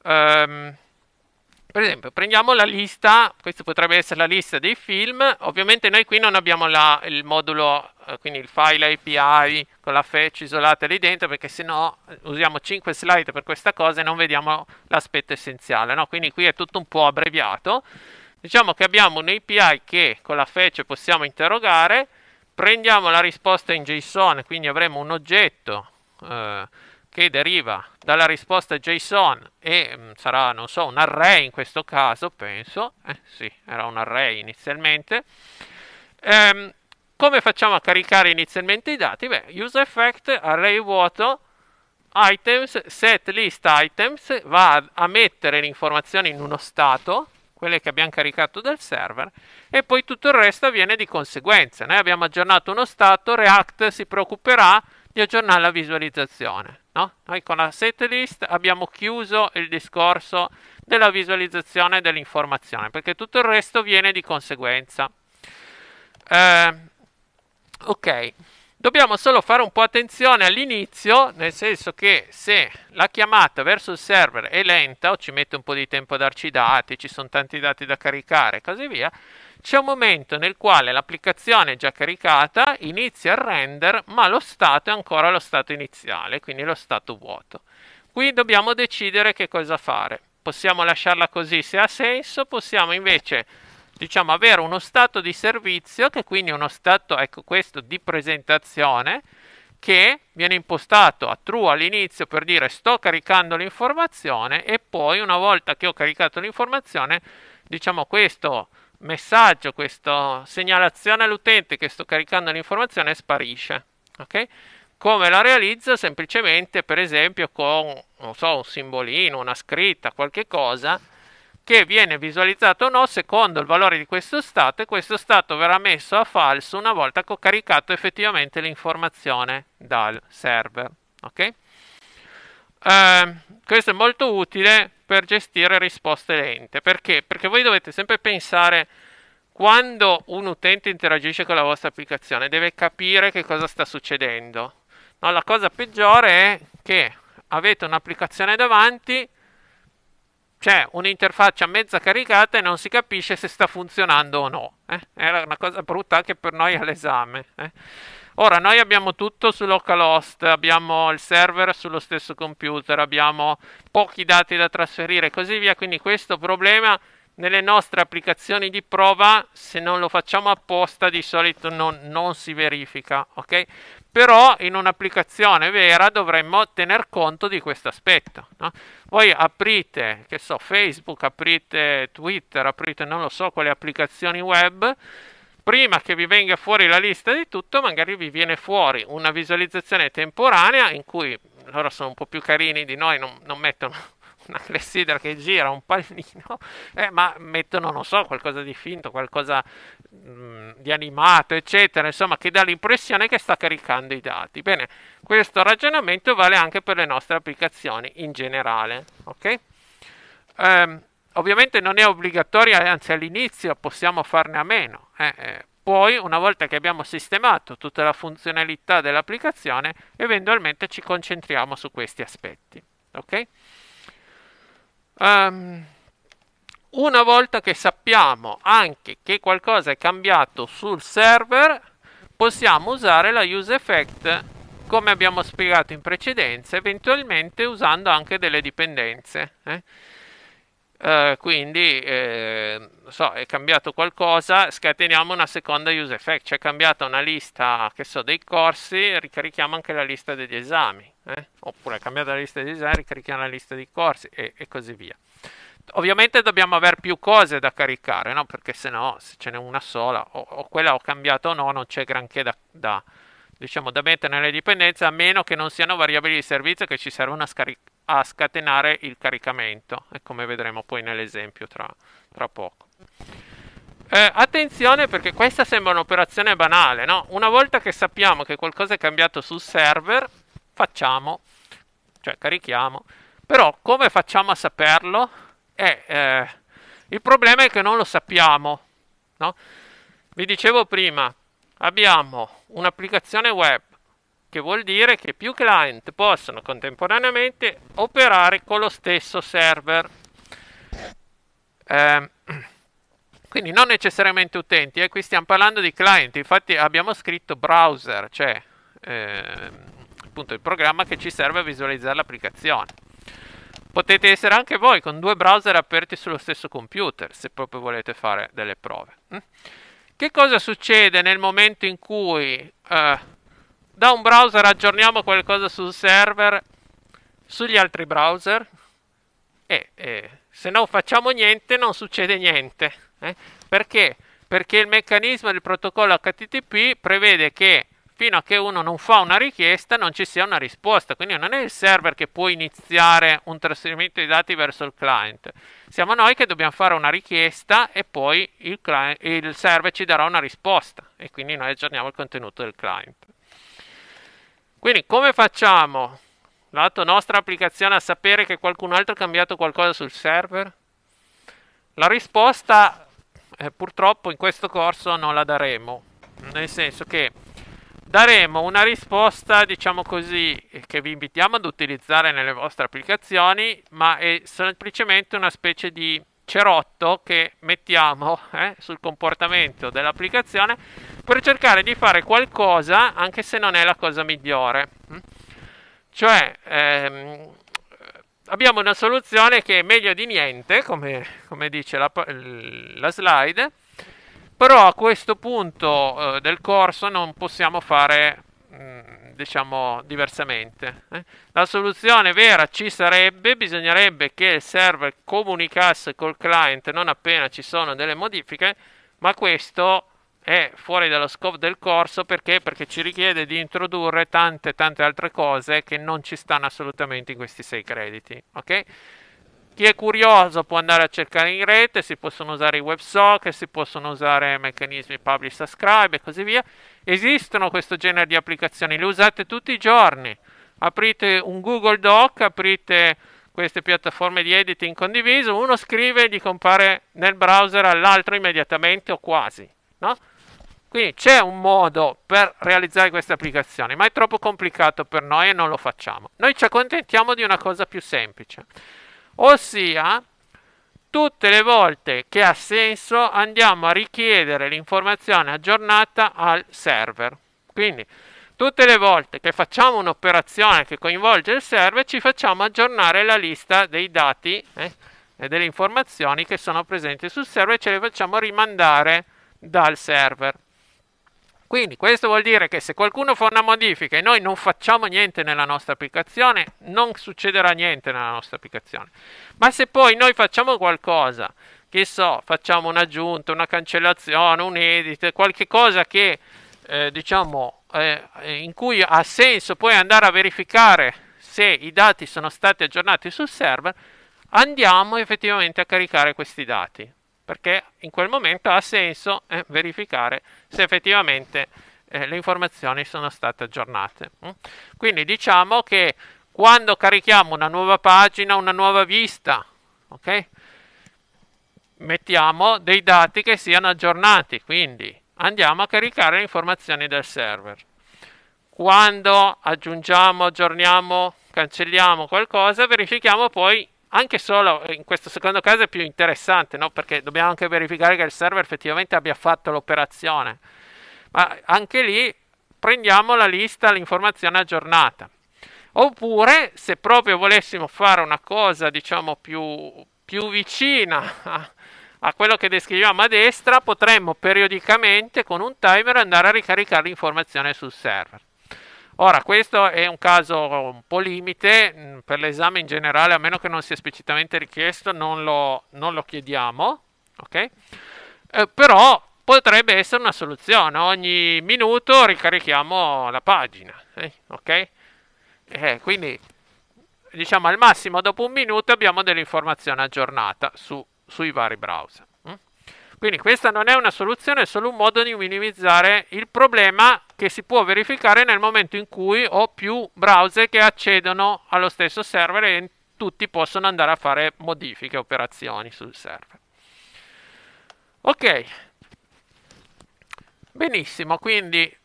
Um, per esempio, prendiamo la lista, questa potrebbe essere la lista dei film, ovviamente noi qui non abbiamo la, il modulo, eh, quindi il file API con la fetch isolata lì dentro, perché se no eh, usiamo 5 slide per questa cosa e non vediamo l'aspetto essenziale, no? quindi qui è tutto un po' abbreviato. Diciamo che abbiamo un API che con la fetch possiamo interrogare, Prendiamo la risposta in JSON, quindi avremo un oggetto eh, che deriva dalla risposta JSON e mh, mm, sarà, non so, un array in questo caso, penso, eh, sì, era un array inizialmente. Ehm, come facciamo a caricare inizialmente i dati? Beh, useEffect, array vuoto, items, set list items va a mettere l'informazione in uno stato quelle che abbiamo caricato dal server, e poi tutto il resto avviene di conseguenza. Noi abbiamo aggiornato uno stato, React si preoccuperà di aggiornare la visualizzazione. No? Noi con la setlist abbiamo chiuso il discorso della visualizzazione dell'informazione, perché tutto il resto viene di conseguenza. Eh, ok. Dobbiamo solo fare un po' attenzione all'inizio, nel senso che se la chiamata verso il server è lenta o ci mette un po' di tempo a darci i dati, ci sono tanti dati da caricare e così via, c'è un momento nel quale l'applicazione è già caricata, inizia il render, ma lo stato è ancora lo stato iniziale, quindi lo stato vuoto. Qui dobbiamo decidere che cosa fare. Possiamo lasciarla così se ha senso, possiamo invece diciamo, avere uno stato di servizio che quindi è uno stato, ecco questo, di presentazione che viene impostato a true all'inizio per dire sto caricando l'informazione e poi una volta che ho caricato l'informazione, diciamo questo messaggio, questa segnalazione all'utente che sto caricando l'informazione sparisce. Okay? Come la realizzo? Semplicemente, per esempio, con so, un simbolino, una scritta, qualche cosa che viene visualizzato o no secondo il valore di questo stato e questo stato verrà messo a falso una volta che ho caricato effettivamente l'informazione dal server. Okay? Eh, questo è molto utile per gestire risposte lente. Perché? Perché voi dovete sempre pensare quando un utente interagisce con la vostra applicazione deve capire che cosa sta succedendo. No, la cosa peggiore è che avete un'applicazione davanti c'è un'interfaccia mezza caricata e non si capisce se sta funzionando o no. Eh? Era una cosa brutta anche per noi all'esame. Eh? Ora, noi abbiamo tutto su localhost, abbiamo il server sullo stesso computer, abbiamo pochi dati da trasferire e così via, quindi questo problema nelle nostre applicazioni di prova, se non lo facciamo apposta, di solito non, non si verifica, ok? però in un'applicazione vera dovremmo tener conto di questo aspetto. No? Voi aprite, che so, Facebook, aprite Twitter, aprite non lo so quelle applicazioni web, prima che vi venga fuori la lista di tutto, magari vi viene fuori una visualizzazione temporanea in cui loro sono un po' più carini di noi, non, non mettono una clessidra che gira un pallino, eh, ma mettono, non so, qualcosa di finto, qualcosa Mm, di animato, eccetera, insomma, che dà l'impressione che sta caricando i dati. Bene, questo ragionamento vale anche per le nostre applicazioni in generale, ok? Eh, ovviamente non è obbligatoria, anzi all'inizio possiamo farne a meno. Eh, eh. Poi, una volta che abbiamo sistemato tutta la funzionalità dell'applicazione, eventualmente ci concentriamo su questi aspetti, ok? Um, una volta che sappiamo anche che qualcosa è cambiato sul server, possiamo usare la use effect come abbiamo spiegato in precedenza, eventualmente usando anche delle dipendenze. Eh? Uh, quindi eh, so, è cambiato qualcosa, scateniamo una seconda use effect, cioè è cambiata una lista so, dei corsi, ricarichiamo anche la lista degli esami, eh? oppure è cambiata la lista degli esami, ricarichiamo la lista dei corsi e, e così via. Ovviamente dobbiamo avere più cose da caricare, no? Perché se no, se ce n'è una sola, o, o quella ho cambiato o no, non c'è granché da, da, diciamo, da mettere nelle dipendenze, a meno che non siano variabili di servizio che ci servono a, scaric- a scatenare il caricamento, e come vedremo poi nell'esempio tra, tra poco. Eh, attenzione perché questa sembra un'operazione banale, no? Una volta che sappiamo che qualcosa è cambiato sul server, facciamo, cioè carichiamo. Però come facciamo a saperlo? Eh, eh, il problema è che non lo sappiamo. No? Vi dicevo prima, abbiamo un'applicazione web che vuol dire che più client possono contemporaneamente operare con lo stesso server. Eh, quindi non necessariamente utenti, eh, qui stiamo parlando di client, infatti abbiamo scritto browser, cioè eh, appunto il programma che ci serve a visualizzare l'applicazione. Potete essere anche voi con due browser aperti sullo stesso computer se proprio volete fare delle prove. Mm? Che cosa succede nel momento in cui eh, da un browser aggiorniamo qualcosa sul server sugli altri browser? E eh, eh, se non facciamo niente non succede niente. Eh? Perché? Perché il meccanismo del protocollo HTTP prevede che fino a che uno non fa una richiesta non ci sia una risposta, quindi non è il server che può iniziare un trasferimento di dati verso il client, siamo noi che dobbiamo fare una richiesta e poi il, client, il server ci darà una risposta e quindi noi aggiorniamo il contenuto del client. Quindi come facciamo lato nostra applicazione a sapere che qualcun altro ha cambiato qualcosa sul server? La risposta eh, purtroppo in questo corso non la daremo, nel senso che daremo una risposta, diciamo così, che vi invitiamo ad utilizzare nelle vostre applicazioni, ma è semplicemente una specie di cerotto che mettiamo eh, sul comportamento dell'applicazione per cercare di fare qualcosa anche se non è la cosa migliore. Mm? Cioè, ehm, abbiamo una soluzione che è meglio di niente, come, come dice la, la slide, però a questo punto eh, del corso non possiamo fare, mm, diciamo, diversamente. Eh? La soluzione vera ci sarebbe, bisognerebbe che il server comunicasse col client non appena ci sono delle modifiche, ma questo è fuori dallo scope del corso perché? perché? ci richiede di introdurre tante tante altre cose che non ci stanno assolutamente in questi sei crediti, ok? Chi è curioso può andare a cercare in rete, si possono usare i WebSocket, si possono usare meccanismi publish subscribe e così via. Esistono questo genere di applicazioni, le usate tutti i giorni. Aprite un Google Doc, aprite queste piattaforme di editing condiviso, uno scrive e gli compare nel browser all'altro immediatamente o quasi, no? Quindi c'è un modo per realizzare queste applicazioni, ma è troppo complicato per noi e non lo facciamo. Noi ci accontentiamo di una cosa più semplice ossia tutte le volte che ha senso andiamo a richiedere l'informazione aggiornata al server. Quindi tutte le volte che facciamo un'operazione che coinvolge il server ci facciamo aggiornare la lista dei dati eh, e delle informazioni che sono presenti sul server e ce le facciamo rimandare dal server. Quindi questo vuol dire che se qualcuno fa una modifica e noi non facciamo niente nella nostra applicazione, non succederà niente nella nostra applicazione. Ma se poi noi facciamo qualcosa, che so, facciamo un'aggiunta, una cancellazione, un edit, qualche cosa che eh, diciamo eh, eh in cui ha senso poi andare a verificare se i dati sono stati aggiornati sul server, andiamo effettivamente a caricare questi dati perché in quel momento ha senso eh, verificare se effettivamente eh, le informazioni sono state aggiornate. Mm. Quindi diciamo che quando carichiamo una nuova pagina, una nuova vista, ok? Mettiamo dei dati che siano aggiornati, quindi andiamo a caricare le informazioni del server. Quando aggiungiamo, aggiorniamo, cancelliamo qualcosa, verifichiamo poi anche solo eh, in questo secondo caso è più interessante, no? perché dobbiamo anche verificare che il server effettivamente abbia fatto l'operazione. Ma anche lì prendiamo la lista, l'informazione aggiornata. Oppure, se proprio volessimo fare una cosa, diciamo, più, più vicina a, a quello che descriviamo a destra, potremmo periodicamente con un timer andare a ricaricare l'informazione sul server. Ora, questo è un caso un po' limite, mm, per l'esame in generale, a meno che non sia esplicitamente richiesto, non lo, non lo chiediamo, ok? Eh, però potrebbe essere una soluzione, ogni minuto ricarichiamo la pagina, eh? ok? Eh, quindi, diciamo al massimo dopo un minuto abbiamo dell'informazione aggiornata su, sui vari browser. Quindi questa non è una soluzione, è solo un modo di minimizzare il problema che si può verificare nel momento in cui ho più browser che accedono allo stesso server e tutti possono andare a fare modifiche, operazioni sul server. Ok, benissimo, quindi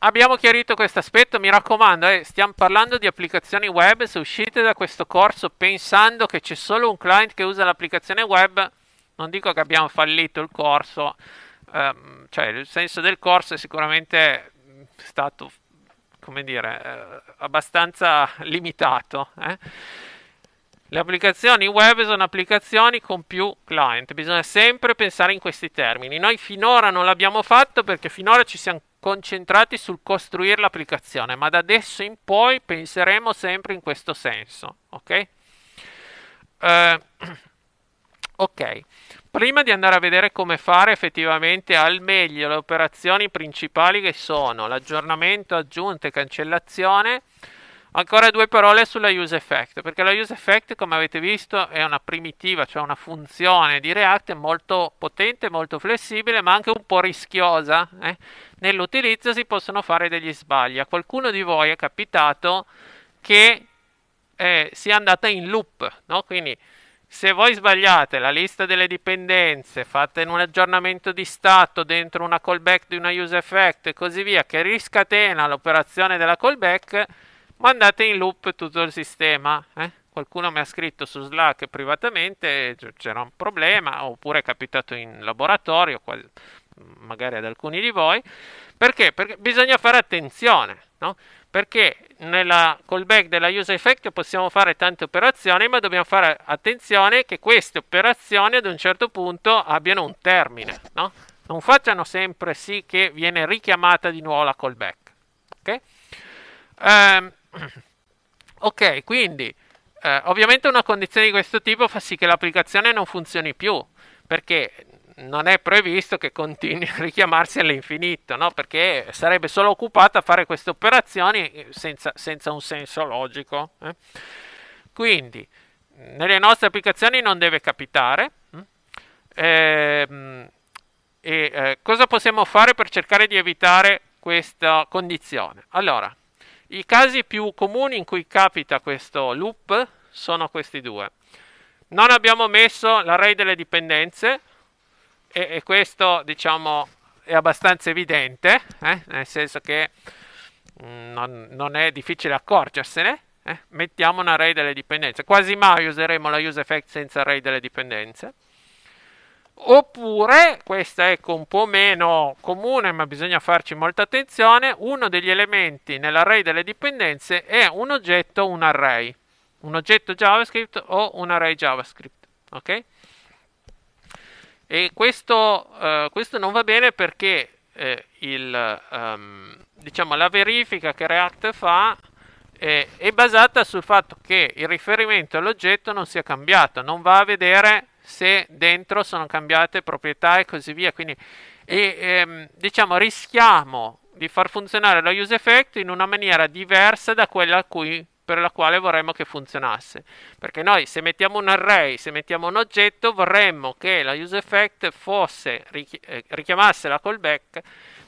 abbiamo chiarito questo aspetto, mi raccomando, eh, stiamo parlando di applicazioni web, se uscite da questo corso pensando che c'è solo un client che usa l'applicazione web, non dico che abbiamo fallito il corso, ehm, cioè il senso del corso è sicuramente mm, stato, come dire, eh, abbastanza limitato. Eh? Le applicazioni web sono applicazioni con più client, bisogna sempre pensare in questi termini. Noi finora non l'abbiamo fatto perché finora ci siamo concentrati sul costruire l'applicazione, ma da adesso in poi penseremo sempre in questo senso, ok? Eh, Ok, prima di andare a vedere come fare effettivamente al meglio le operazioni principali che sono l'aggiornamento, aggiunta e cancellazione, ancora due parole sulla use effect, perché la use effect, come avete visto, è una primitiva, cioè una funzione di React molto potente, molto flessibile, ma anche un po' rischiosa. Eh? Nell'utilizzo si possono fare degli sbagli. A qualcuno di voi è capitato che eh, sia andata in loop, no? Quindi se voi sbagliate la lista delle dipendenze, fate un aggiornamento di stato dentro una callback di una use effect e così via, che riscatena l'operazione della callback, mandate in loop tutto il sistema. Eh? Qualcuno mi ha scritto su Slack privatamente, c'era un problema, oppure è capitato in laboratorio, magari ad alcuni di voi. Perché? Perché bisogna fare attenzione, no? perché nella callback della user effect possiamo fare tante operazioni, ma dobbiamo fare attenzione che queste operazioni ad un certo punto abbiano un termine, no? Non facciano sempre sì che viene richiamata di nuovo la callback. Ok, um, okay quindi eh, ovviamente una condizione di questo tipo fa sì che l'applicazione non funzioni più perché non è previsto che continui a richiamarsi all'infinito, no? perché sarebbe solo occupata a fare queste operazioni eh, senza, senza un senso logico. Eh? Quindi, nelle nostre applicazioni non deve capitare. Eh, eh, cosa possiamo fare per cercare di evitare questa condizione? Allora, i casi più comuni in cui capita questo loop sono questi due. Non abbiamo messo l'array delle dipendenze, e, e questo diciamo è abbastanza evidente, eh? nel senso che mh, mm, non, non, è difficile accorgersene. Eh? Mettiamo un array delle dipendenze. Quasi mai useremo la use effect senza array delle dipendenze. Oppure, questa è un po' meno comune, ma bisogna farci molta attenzione, uno degli elementi nell'array delle dipendenze è un oggetto, un array, un oggetto JavaScript o un array JavaScript. Okay? E questo, eh, questo non va bene perché eh, il, um, diciamo, la verifica che React fa è, eh, è basata sul fatto che il riferimento all'oggetto non sia cambiato, non va a vedere se dentro sono cambiate proprietà e così via. Quindi e, ehm, diciamo, rischiamo di far funzionare la use effect in una maniera diversa da quella a cui per la quale vorremmo che funzionasse. Perché noi se mettiamo un array, se mettiamo un oggetto, vorremmo che la useEffect fosse, eh, richiamasse la callback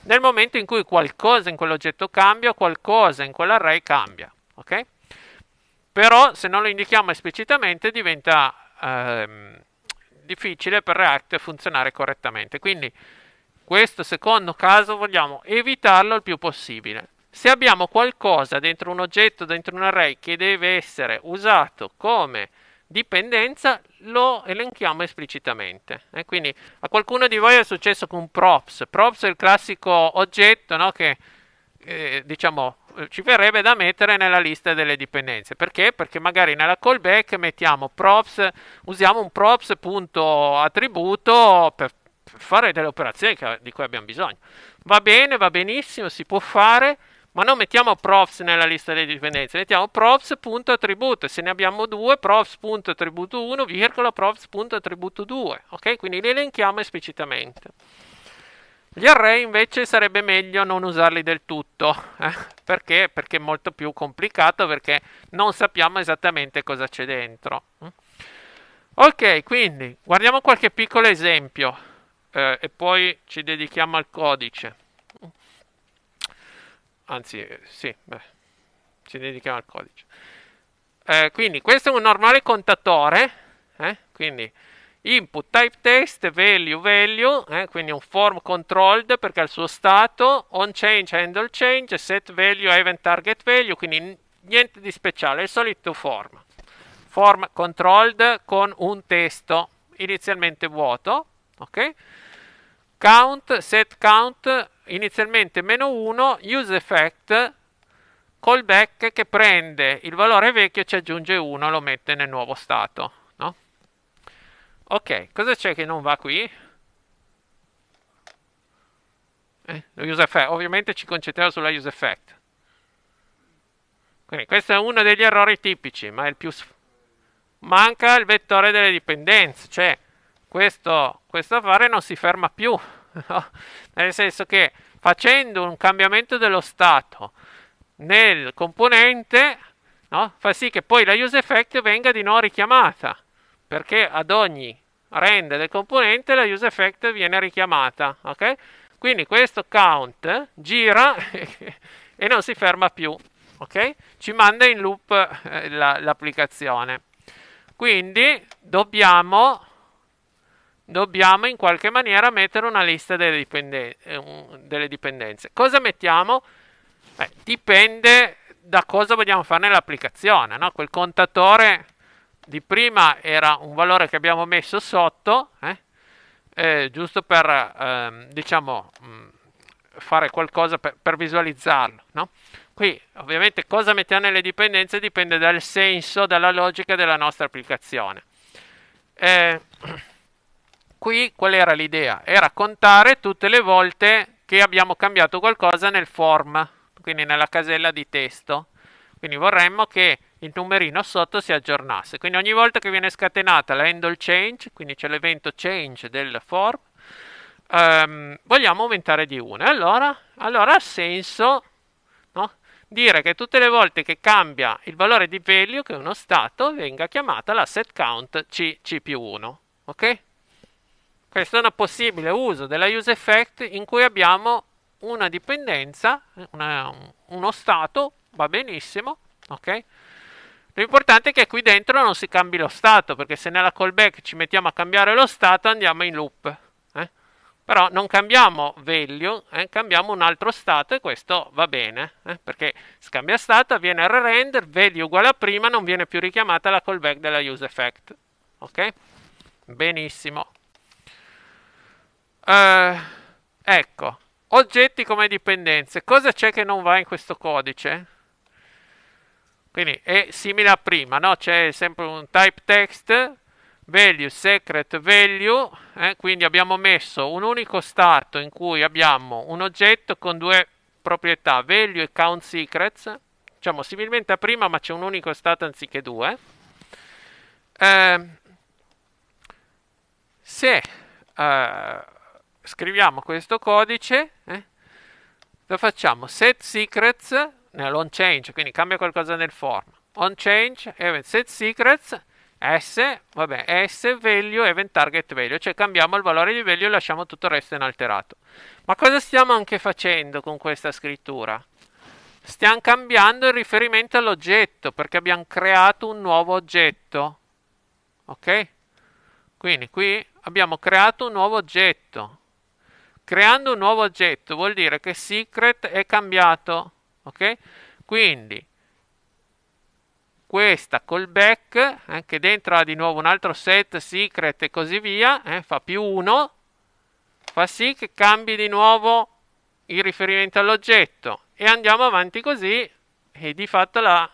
nel momento in cui qualcosa in quell'oggetto cambia qualcosa in quell'array cambia. Ok? Però se non lo indichiamo esplicitamente diventa ehm, difficile per React funzionare correttamente. Quindi questo secondo caso vogliamo evitarlo il più possibile. Se abbiamo qualcosa dentro un oggetto, dentro un array che deve essere usato come dipendenza, lo elenchiamo esplicitamente. Eh, quindi a qualcuno di voi è successo con props. Props è il classico oggetto no, che eh, diciamo eh, ci verrebbe da mettere nella lista delle dipendenze. Perché? Perché magari nella callback mettiamo props, usiamo un props.attributo per fare delle operazioni di cui abbiamo bisogno. Va bene, va benissimo, si può fare ma non mettiamo props nella lista delle dipendenze, mettiamo props.attributo, se ne abbiamo due, props.attributo1, virgola props.attributo2, ok? Quindi li elenchiamo esplicitamente. Gli array invece sarebbe meglio non usarli del tutto, eh? perché? perché? è molto più complicato, perché non sappiamo esattamente cosa c'è dentro. Ok, quindi guardiamo qualche piccolo esempio eh, e poi ci dedichiamo al codice anzi eh, sì, beh, ci dedichiamo al codice. Eh, quindi questo è un normale contatore, eh? quindi input type test value value, eh? quindi un form controlled perché è il suo stato, on change handle change, set value event target value, quindi niente di speciale, è il solito form. Form controlled con un testo inizialmente vuoto, ok? Count, set count, inizialmente meno 1 use effect callback che prende il valore vecchio ci aggiunge 1 lo mette nel nuovo stato no? ok cosa c'è che non va qui? Eh, effect, ovviamente ci concentriamo sulla use effect quindi questo è uno degli errori tipici ma è il più manca il vettore delle dipendenze cioè questo, questo affare non si ferma più nel senso che facendo un cambiamento dello stato nel componente no? fa sì che poi la use effect venga di nuovo richiamata perché ad ogni rend del componente la use effect viene richiamata ok quindi questo count gira e non si ferma più ok ci manda in loop eh, la, l'applicazione quindi dobbiamo dobbiamo in qualche maniera mettere una lista delle, dipenden- eh, delle dipendenze. Cosa mettiamo? Beh, dipende da cosa vogliamo fare nell'applicazione. No? Quel contatore di prima era un valore che abbiamo messo sotto, eh? Eh, giusto per ehm, diciamo, mh, mm, fare qualcosa per, per visualizzarlo. No? Qui ovviamente cosa mettiamo nelle dipendenze dipende dal senso, dalla logica della nostra applicazione. Eh, qui qual era l'idea? Era contare tutte le volte che abbiamo cambiato qualcosa nel form, quindi nella casella di testo. Quindi vorremmo che il numerino sotto si aggiornasse. Quindi ogni volta che viene scatenata la handle change, quindi c'è l'evento change del form, ehm, vogliamo aumentare di 1. Allora, allora ha senso no? dire che tutte le volte che cambia il valore di value, che è uno stato, venga chiamata la set count C, C più 1. Ok? Questo è un possibile uso della use effect in cui abbiamo una dipendenza, una, uno stato, va benissimo, ok? L'importante è che qui dentro non si cambi lo stato, perché se nella callback ci mettiamo a cambiare lo stato andiamo in loop. Eh? Però non cambiamo value, eh? cambiamo un altro stato e questo va bene, eh? perché scambia stato, avviene il render, value uguale a prima, non viene più richiamata la callback della useEffect. Ok? Benissimo. Uh, ecco, oggetti come dipendenze. Cosa c'è che non va in questo codice? Quindi è simile a prima, no? C'è sempre un type text, value, secret value, eh? quindi abbiamo messo un unico stato in cui abbiamo un oggetto con due proprietà, value e count secrets, diciamo similmente a prima ma c'è un unico stato anziché due. Eh, se eh, scriviamo questo codice, eh, lo facciamo set secrets nell'on change, quindi cambia qualcosa nel form, on change, event set secrets, s, vabbè, s value, event target value, cioè cambiamo il valore di value e lasciamo tutto il resto inalterato. Ma cosa stiamo anche facendo con questa scrittura? Stiamo cambiando il riferimento all'oggetto, perché abbiamo creato un nuovo oggetto, ok? Quindi qui abbiamo creato un nuovo oggetto, creando un nuovo oggetto vuol dire che secret è cambiato ok quindi questa callback back anche eh, dentro ha di nuovo un altro set secret e così via eh, fa più 1 fa sì che cambi di nuovo il riferimento all'oggetto e andiamo avanti così e di fatto la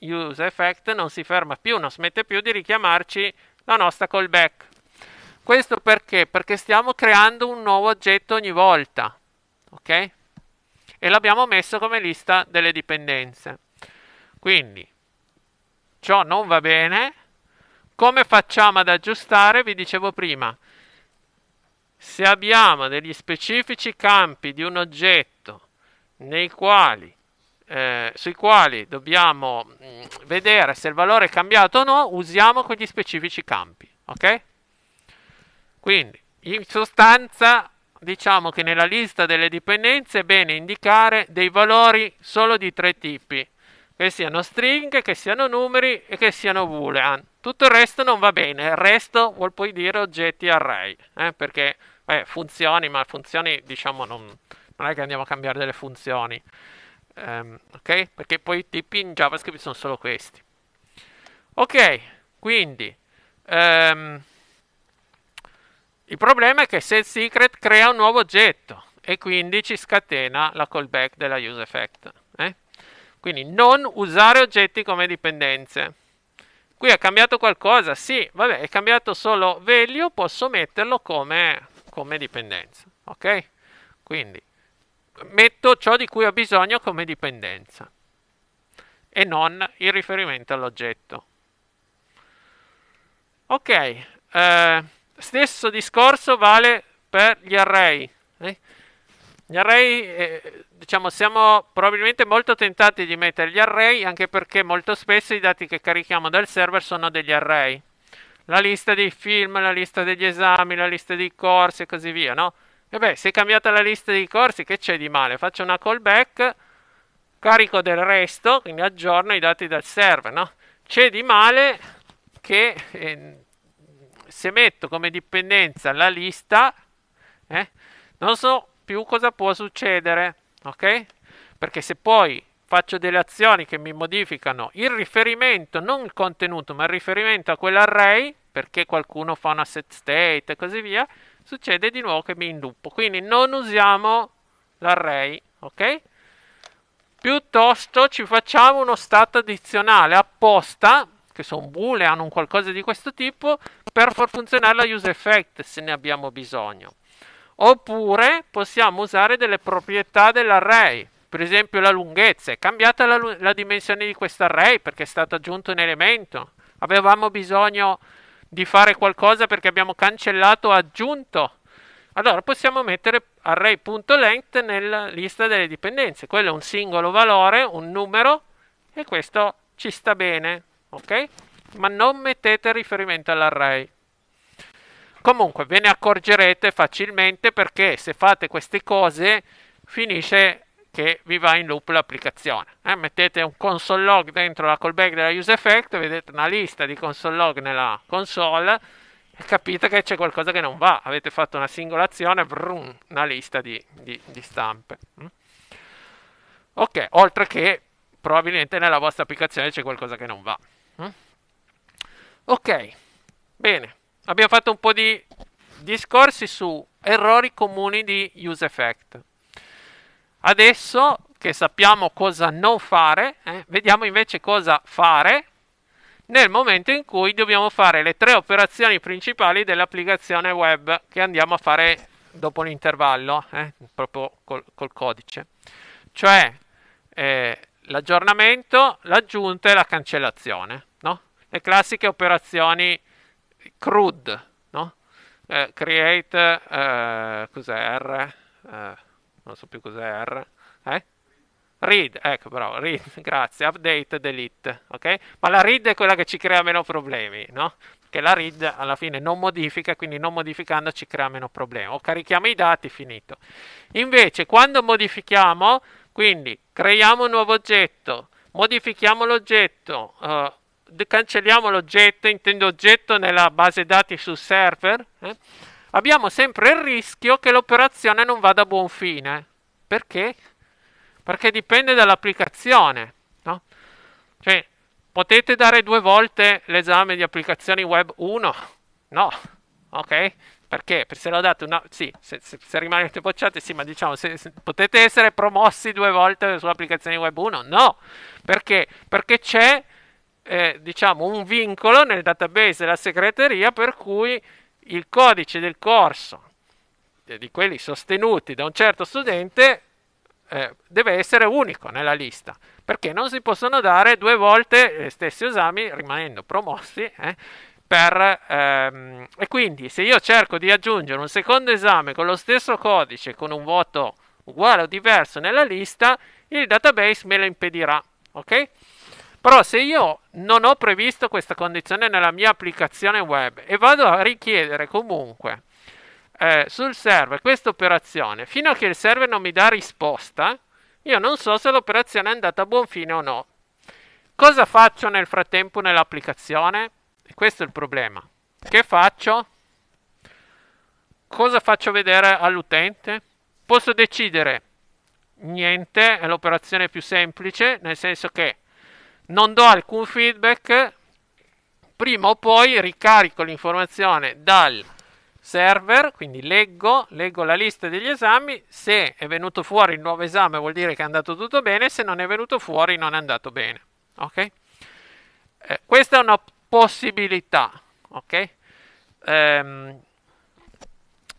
use effect non si ferma più non smette più di richiamarci la nostra callback questo perché? Perché stiamo creando un nuovo oggetto ogni volta, ok? E l'abbiamo messo come lista delle dipendenze. Quindi, ciò non va bene. Come facciamo ad aggiustare? Vi dicevo prima, se abbiamo degli specifici campi di un oggetto nei quali eh, sui quali dobbiamo mm, vedere se il valore è cambiato o no, usiamo quegli specifici campi, ok? Quindi, in sostanza, diciamo che nella lista delle dipendenze è bene indicare dei valori solo di tre tipi, che siano stringhe, che siano numeri e che siano boolean. Tutto il resto non va bene, il resto vuol poi dire oggetti array, eh? perché eh, funzioni, ma funzioni diciamo non, non, è che andiamo a cambiare delle funzioni, um, ok? Perché poi i tipi in JavaScript sono solo questi. Ok, quindi... Um, il problema è che Sales secret crea un nuovo oggetto e quindi ci scatena la callback della use effect. Eh? Quindi non usare oggetti come dipendenze. Qui è cambiato qualcosa? Sì, vabbè, è cambiato solo value, posso metterlo come, come dipendenza. Ok? Quindi metto ciò di cui ho bisogno come dipendenza e non il riferimento all'oggetto. Ok. Eh, Stesso discorso vale per gli array. Eh? Gli array, eh, diciamo, siamo probabilmente molto tentati di mettere gli array anche perché molto spesso i dati che carichiamo dal server sono degli array. La lista dei film, la lista degli esami, la lista dei corsi e così via, no? E beh, se è cambiata la lista dei corsi, che c'è di male? Faccio una callback, carico del resto, quindi aggiorno i dati dal server, no? C'è di male che... Eh, se metto come dipendenza la lista, eh, non so più cosa può succedere, ok? Perché se poi faccio delle azioni che mi modificano il riferimento, non il contenuto, ma il riferimento a quell'array, perché qualcuno fa una set state e così via, succede di nuovo che mi induppo. Quindi non usiamo l'array, ok? Piuttosto ci facciamo uno stato addizionale apposta che sono boolean o qualcosa di questo tipo, per far funzionare la use effect se ne abbiamo bisogno. Oppure possiamo usare delle proprietà dell'array, per esempio la lunghezza, è cambiata la, la dimensione di questo array perché è stato aggiunto un elemento, avevamo bisogno di fare qualcosa perché abbiamo cancellato o aggiunto. Allora possiamo mettere array.length nella lista delle dipendenze, quello è un singolo valore, un numero e questo ci sta bene ok? Ma non mettete riferimento all'array. Comunque ve ne accorgerete facilmente perché se fate queste cose finisce che vi va in loop l'applicazione. Eh? Mettete un console log dentro la callback della use effect, vedete una lista di console log nella console e capite che c'è qualcosa che non va. Avete fatto una singolazione, brum, una lista di, di, di stampe. Mm? Ok, oltre che probabilmente nella vostra applicazione c'è qualcosa che non va. Mm? Ok, bene, abbiamo fatto un po' di discorsi su errori comuni di use effect. Adesso che sappiamo cosa non fare, eh, vediamo invece cosa fare nel momento in cui dobbiamo fare le tre operazioni principali dell'applicazione web che andiamo a fare dopo l'intervallo, eh, proprio col, col, codice. Cioè, eh, l'aggiornamento, l'aggiunta e la cancellazione, no? Le classiche operazioni CRUD, no? Eh, create, eh, cos'è R? Eh, non so più cos'è R. Eh? Read, ecco bravo, read, grazie, update, delete, ok? Ma la read è quella che ci crea meno problemi, no? Perché la read alla fine non modifica, quindi non modificando ci crea meno problemi. O carichiamo i dati, finito. Invece, quando modifichiamo, quindi creiamo un nuovo oggetto, modifichiamo l'oggetto, eh, cancelliamo l'oggetto, intendo oggetto nella base dati sul server, eh, abbiamo sempre il rischio che l'operazione non vada a buon fine. Perché? Perché dipende dall'applicazione. No? Cioè, potete dare due volte l'esame di applicazioni web 1? No, ok? Perché? Perché se lo date una... Sì, se, se, se rimanete bocciati, sì, ma diciamo, se, se, potete essere promossi due volte sull'applicazione web 1? No! Perché? Perché c'è, eh, diciamo, un vincolo nel database della segreteria per cui il codice del corso, eh, di quelli sostenuti da un certo studente, eh, deve essere unico nella lista perché non si possono dare due volte gli stessi esami rimanendo promossi eh, per, ehm, e quindi se io cerco di aggiungere un secondo esame con lo stesso codice, con un voto uguale o diverso nella lista, il database me lo impedirà. Ok? Però se io non ho previsto questa condizione nella mia applicazione web e vado a richiedere comunque eh, sul server questa operazione, fino a che il server non mi dà risposta, io non so se l'operazione è andata a buon fine o no. Cosa faccio nel frattempo nell'applicazione? E questo è il problema. Che faccio? Cosa faccio vedere all'utente? Posso decidere niente, è l'operazione più semplice, nel senso che non do alcun feedback, prima o poi ricarico l'informazione dal server, quindi leggo, leggo, la lista degli esami, se è venuto fuori il nuovo esame vuol dire che è andato tutto bene, se non è venuto fuori non è andato bene. Ok? Eh, questa è una, possibilità, ok? Ehm,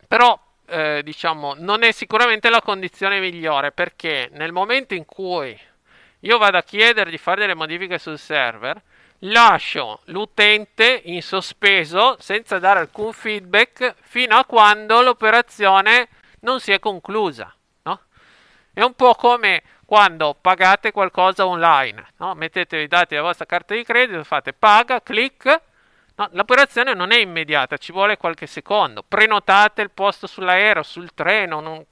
però eh, diciamo non è sicuramente la condizione migliore perché nel momento in cui io vado a chiedere di fare delle modifiche sul server, lascio l'utente in sospeso senza dare alcun feedback fino a quando l'operazione non si è conclusa. No? È un po' come quando pagate qualcosa online. No? Mettete i dati della vostra carta di credito, fate paga, clic. No, l'operazione non è immediata, ci vuole qualche secondo. Prenotate il posto sull'aereo, sul treno, non...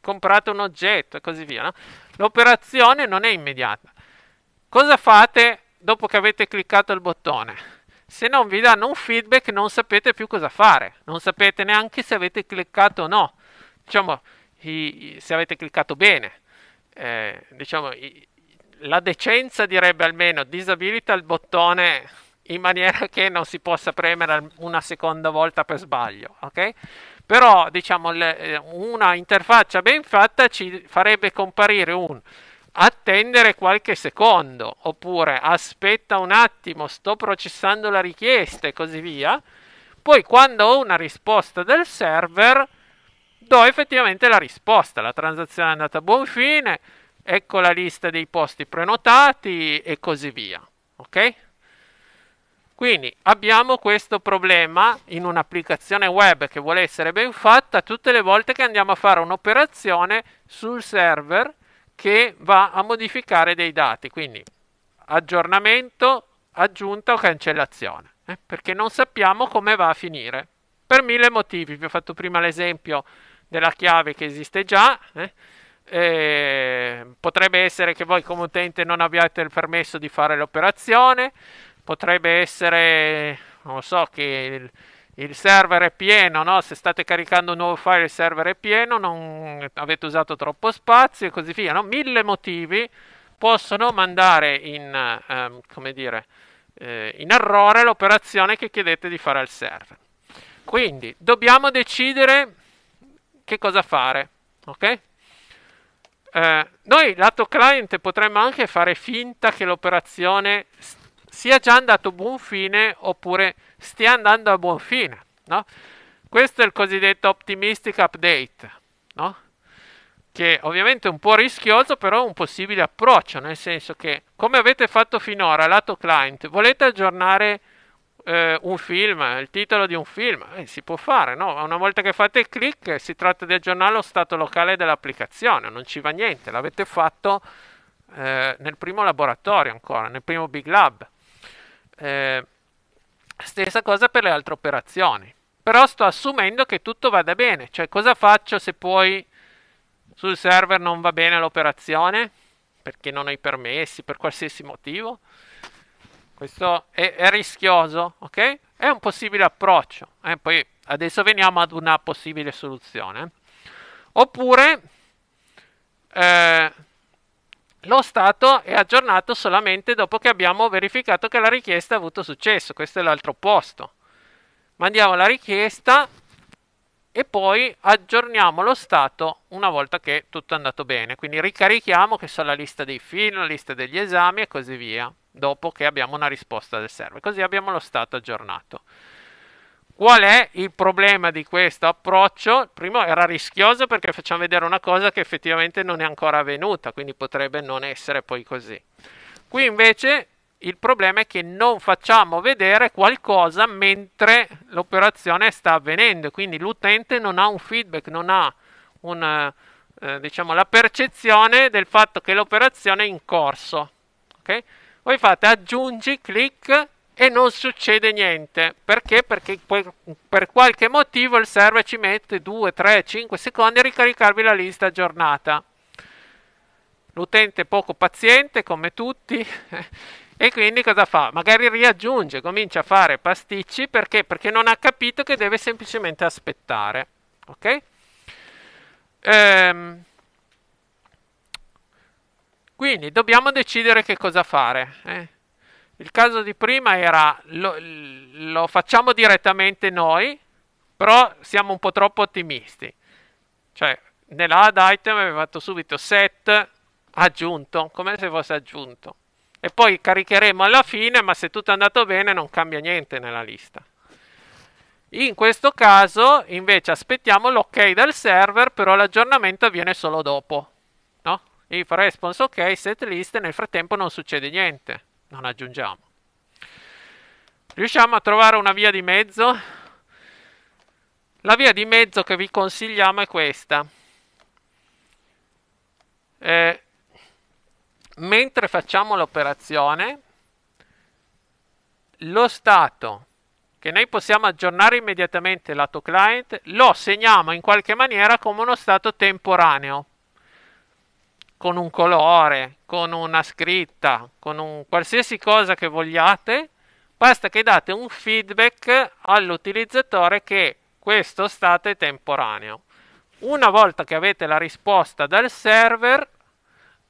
comprate un oggetto e così via. No? L'operazione non è immediata. Cosa fate dopo che avete cliccato il bottone? Se non vi danno un feedback non sapete più cosa fare, non sapete neanche se avete cliccato o no, diciamo i, i, se avete cliccato bene, eh, diciamo, la decenza direbbe almeno disabilita il bottone in maniera che non si possa premere una seconda volta per sbaglio, ok? Però, diciamo, le, eh, una interfaccia ben fatta ci farebbe comparire un attendere qualche secondo, oppure aspetta un attimo, sto processando la richiesta e così via. Poi quando ho una risposta del server, do effettivamente la risposta. La transazione è andata a buon fine, ecco la lista dei posti prenotati e così via. Ok? Quindi abbiamo questo problema in un'applicazione web che vuole essere ben fatta tutte le volte che andiamo a fare un'operazione sul server che va a modificare dei dati, quindi aggiornamento, aggiunta o cancellazione, eh? perché non sappiamo come va a finire per mille motivi. Vi ho fatto prima l'esempio della chiave che esiste già. Eh? Eh, potrebbe essere che voi come utente non abbiate il permesso di fare l'operazione, potrebbe essere, non so, che il, il server è pieno, no? se state caricando un nuovo file il server è pieno, non avete usato troppo spazio e così via. No? Mille motivi possono mandare in, ehm, come dire, eh, in errore l'operazione che chiedete di fare al server. Quindi dobbiamo decidere che cosa fare. Ok? Eh, noi lato client potremmo anche fare finta che l'operazione sia già andata a buon fine oppure stia andando a buon fine. No? Questo è il cosiddetto optimistic update, no? che ovviamente è un po' rischioso, però è un possibile approccio, nel senso che come avete fatto finora lato client, volete aggiornare eh, un film, il titolo di un film, eh, si può fare, no? Una volta che fate il click si tratta di aggiornare lo stato locale dell'applicazione, non ci va niente, l'avete fatto eh, nel primo laboratorio ancora, nel primo Big Lab. Eh, stessa cosa per le altre operazioni. Però sto assumendo che tutto vada bene, cioè cosa faccio se poi sul server non va bene l'operazione? Perché non ho i permessi, per qualsiasi motivo? Questo è, è rischioso, ok? È un possibile approccio. Eh? Poi adesso veniamo ad una possibile soluzione. Eh? Oppure eh, lo stato è aggiornato solamente dopo che abbiamo verificato che la richiesta ha avuto successo. Questo è l'altro posto. Mandiamo la richiesta e poi aggiorniamo lo stato una volta che tutto è andato bene. Quindi ricarichiamo che so la lista dei film, la lista degli esami e così via, dopo che abbiamo una risposta del server. Così abbiamo lo stato aggiornato. Qual è il problema di questo approccio? Il primo era rischioso perché facciamo vedere una cosa che effettivamente non è ancora avvenuta, quindi potrebbe non essere poi così. Qui invece il problema è che non facciamo vedere qualcosa mentre l'operazione sta avvenendo, quindi l'utente non ha un feedback, non ha un, eh, eh, diciamo, la percezione del fatto che l'operazione è in corso. Okay? Voi fate aggiungi, clic e non succede niente. Perché? Perché per qualche motivo il server ci mette 2, 3, 5 secondi a ricaricarvi la lista aggiornata. L'utente è poco paziente, come tutti, E quindi cosa fa? Magari riaggiunge, comincia a fare pasticci perché? Perché non ha capito che deve semplicemente aspettare. Ok? Ehm, quindi dobbiamo decidere che cosa fare. Eh? Il caso di prima era lo, lo facciamo direttamente noi, però siamo un po' troppo ottimisti. Cioè, nell'add item aveva fatto subito set aggiunto, come se fosse aggiunto e poi caricheremo alla fine, ma se tutto è andato bene non cambia niente nella lista. In questo caso invece aspettiamo l'ok del server, però l'aggiornamento avviene solo dopo. No? If response ok, set list, nel frattempo non succede niente, non aggiungiamo. Riusciamo a trovare una via di mezzo? La via di mezzo che vi consigliamo è questa. Eh, mentre facciamo l'operazione, lo stato che noi possiamo aggiornare immediatamente lato client lo segniamo in qualche maniera come uno stato temporaneo con un colore, con una scritta, con un qualsiasi cosa che vogliate, basta che date un feedback all'utilizzatore che questo stato è temporaneo. Una volta che avete la risposta dal server,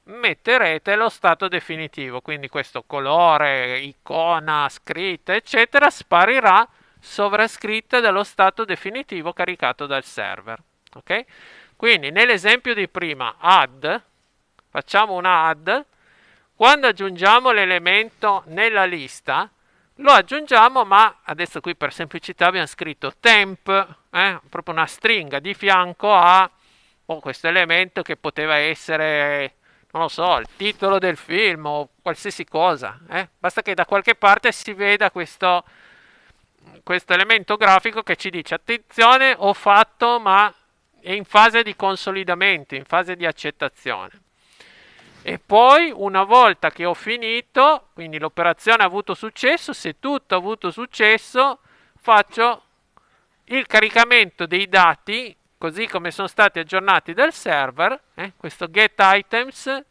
metterete lo stato definitivo, quindi questo colore, icona, scritta, eccetera, sparirà sovrascritta dallo stato definitivo caricato dal server. Ok? Quindi nell'esempio di prima, add, facciamo un add, quando aggiungiamo l'elemento nella lista, lo aggiungiamo, ma adesso qui per semplicità abbiamo scritto temp, eh, proprio una stringa di fianco a oh, questo elemento che poteva essere non lo so, il titolo del film o qualsiasi cosa. Eh? Basta che da qualche parte si veda questo, questo elemento grafico che ci dice attenzione, ho fatto, ma è in fase di consolidamento, in fase di accettazione. E poi una volta che ho finito, quindi l'operazione ha avuto successo, se tutto ha avuto successo, faccio il caricamento dei dati così come sono stati aggiornati dal server, eh, questo get items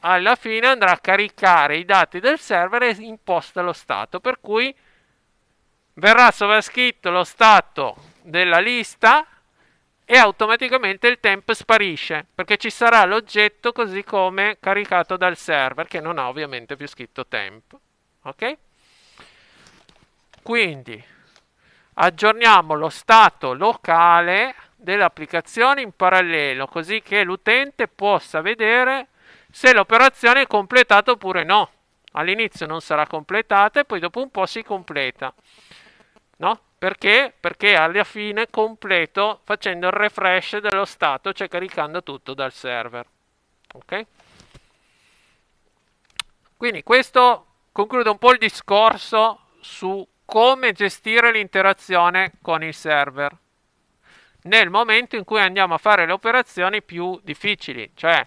alla fine andrà a caricare i dati del server e imposta lo stato, per cui verrà sovrascritto lo stato della lista e automaticamente il temp sparisce, perché ci sarà l'oggetto così come caricato dal server, che non ha ovviamente più scritto temp. Ok? Quindi aggiorniamo lo stato locale dell'applicazione in parallelo così che l'utente possa vedere se l'operazione è completata oppure no. All'inizio non sarà completata e poi dopo un po' si completa. No? Perché? Perché alla fine completo facendo il refresh dello stato, cioè caricando tutto dal server. Ok? Quindi questo conclude un po' il discorso su come gestire l'interazione con il server nel momento in cui andiamo a fare le operazioni più difficili, cioè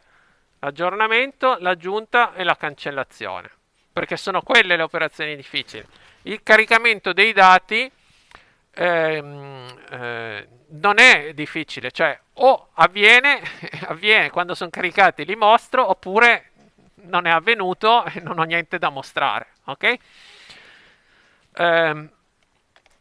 l'aggiornamento, l'aggiunta e la cancellazione, perché sono quelle le operazioni difficili. Il caricamento dei dati ehm, eh, non è difficile, cioè o avviene, avviene quando sono caricati li mostro, oppure non è avvenuto e non ho niente da mostrare, ok? Ehm,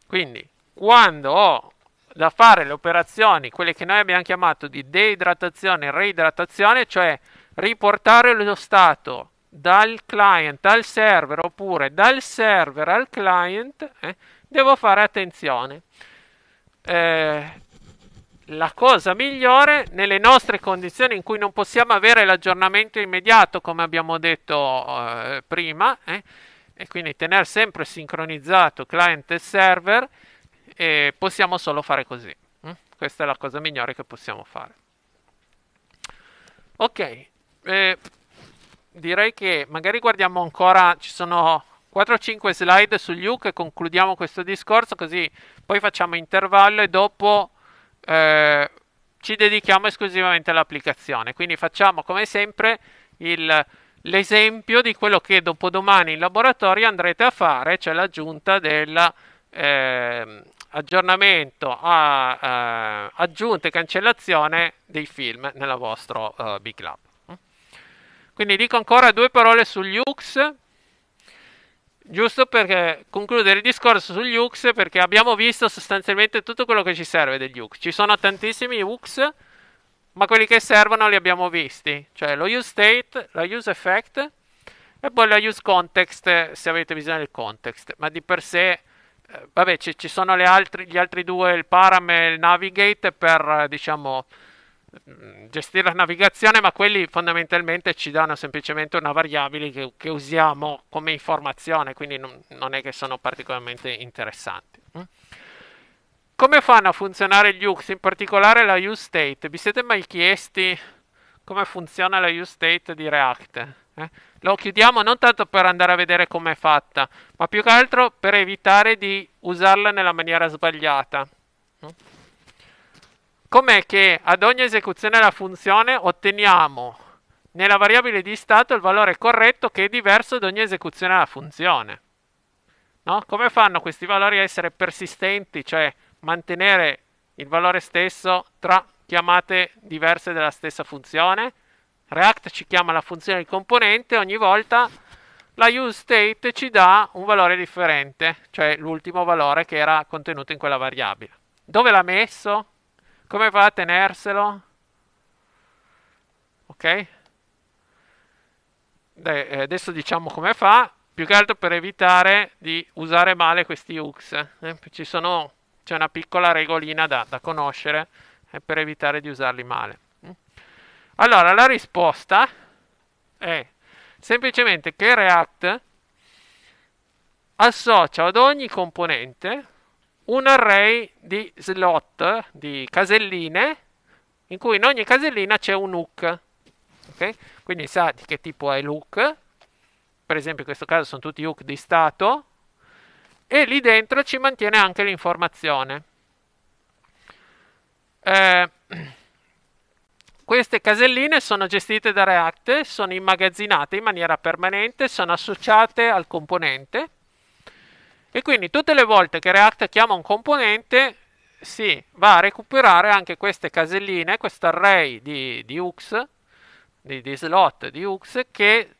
quindi, quando ho da fare le operazioni, quelle che noi abbiamo chiamato di deidratazione e reidratazione, cioè riportare lo stato dal client al server oppure dal server al client, eh, devo fare attenzione. Eh, la cosa migliore nelle nostre condizioni in cui non possiamo avere l'aggiornamento immediato, come abbiamo detto eh, prima, eh, e quindi tenere sempre sincronizzato client e server e possiamo solo fare così. Mm? Questa è la cosa migliore che possiamo fare. Ok, eh, direi che magari guardiamo ancora, ci sono 4 o 5 slide sugli hook e concludiamo questo discorso così poi facciamo intervallo e dopo eh, ci dedichiamo esclusivamente all'applicazione. Quindi facciamo come sempre il l'esempio di quello che dopodomani in laboratorio andrete a fare, cioè l'aggiunta della eh, a eh, aggiunta e cancellazione dei film nella vostra eh, Big Lab. Quindi dico ancora due parole sugli UX, giusto per concludere il discorso sugli UX, perché abbiamo visto sostanzialmente tutto quello che ci serve degli UX. Ci sono tantissimi UX, ma quelli che servono li abbiamo visti, cioè lo use state, la use effect e poi la use context se avete bisogno del context, ma di per sé eh, vabbè ci, ci sono altri, gli altri due, il param e il navigate per diciamo mm, gestire la navigazione, ma quelli fondamentalmente ci danno semplicemente una variabile che, che usiamo come informazione, quindi non, non, è che sono particolarmente interessanti. Come fanno a funzionare gli UX, in particolare la U-State? Vi siete mai chiesti come funziona la U-State di React? Eh? Lo chiudiamo non tanto per andare a vedere com'è fatta, ma più che altro per evitare di usarla nella maniera sbagliata. Com'è che ad ogni esecuzione della funzione otteniamo nella variabile di stato il valore corretto che è diverso ad ogni esecuzione della funzione? No? Come fanno questi valori a essere persistenti, cioè mantenere il valore stesso tra chiamate diverse della stessa funzione. React ci chiama la funzione di componente, ogni volta la useState ci dà un valore differente, cioè l'ultimo valore che era contenuto in quella variabile. Dove l'ha messo? Come va a tenerselo? Ok? De eh, adesso diciamo come fa, più che altro per evitare di usare male questi hooks. Eh, ci sono c'è una piccola regolina da, da conoscere eh, per evitare di usarli male. Allora, la risposta è semplicemente che React associa ad ogni componente un array di slot, di caselline, in cui in ogni casellina c'è un hook. Okay? Quindi sa di che tipo è l'hook, per esempio in questo caso sono tutti hook di stato, e lì dentro ci mantiene anche l'informazione. Eh, queste caselline sono gestite da React, sono immagazzinate in maniera permanente, sono associate al componente e quindi tutte le volte che React chiama un componente si va a recuperare anche queste caselline, questo array di, di UX, di, di slot di UX che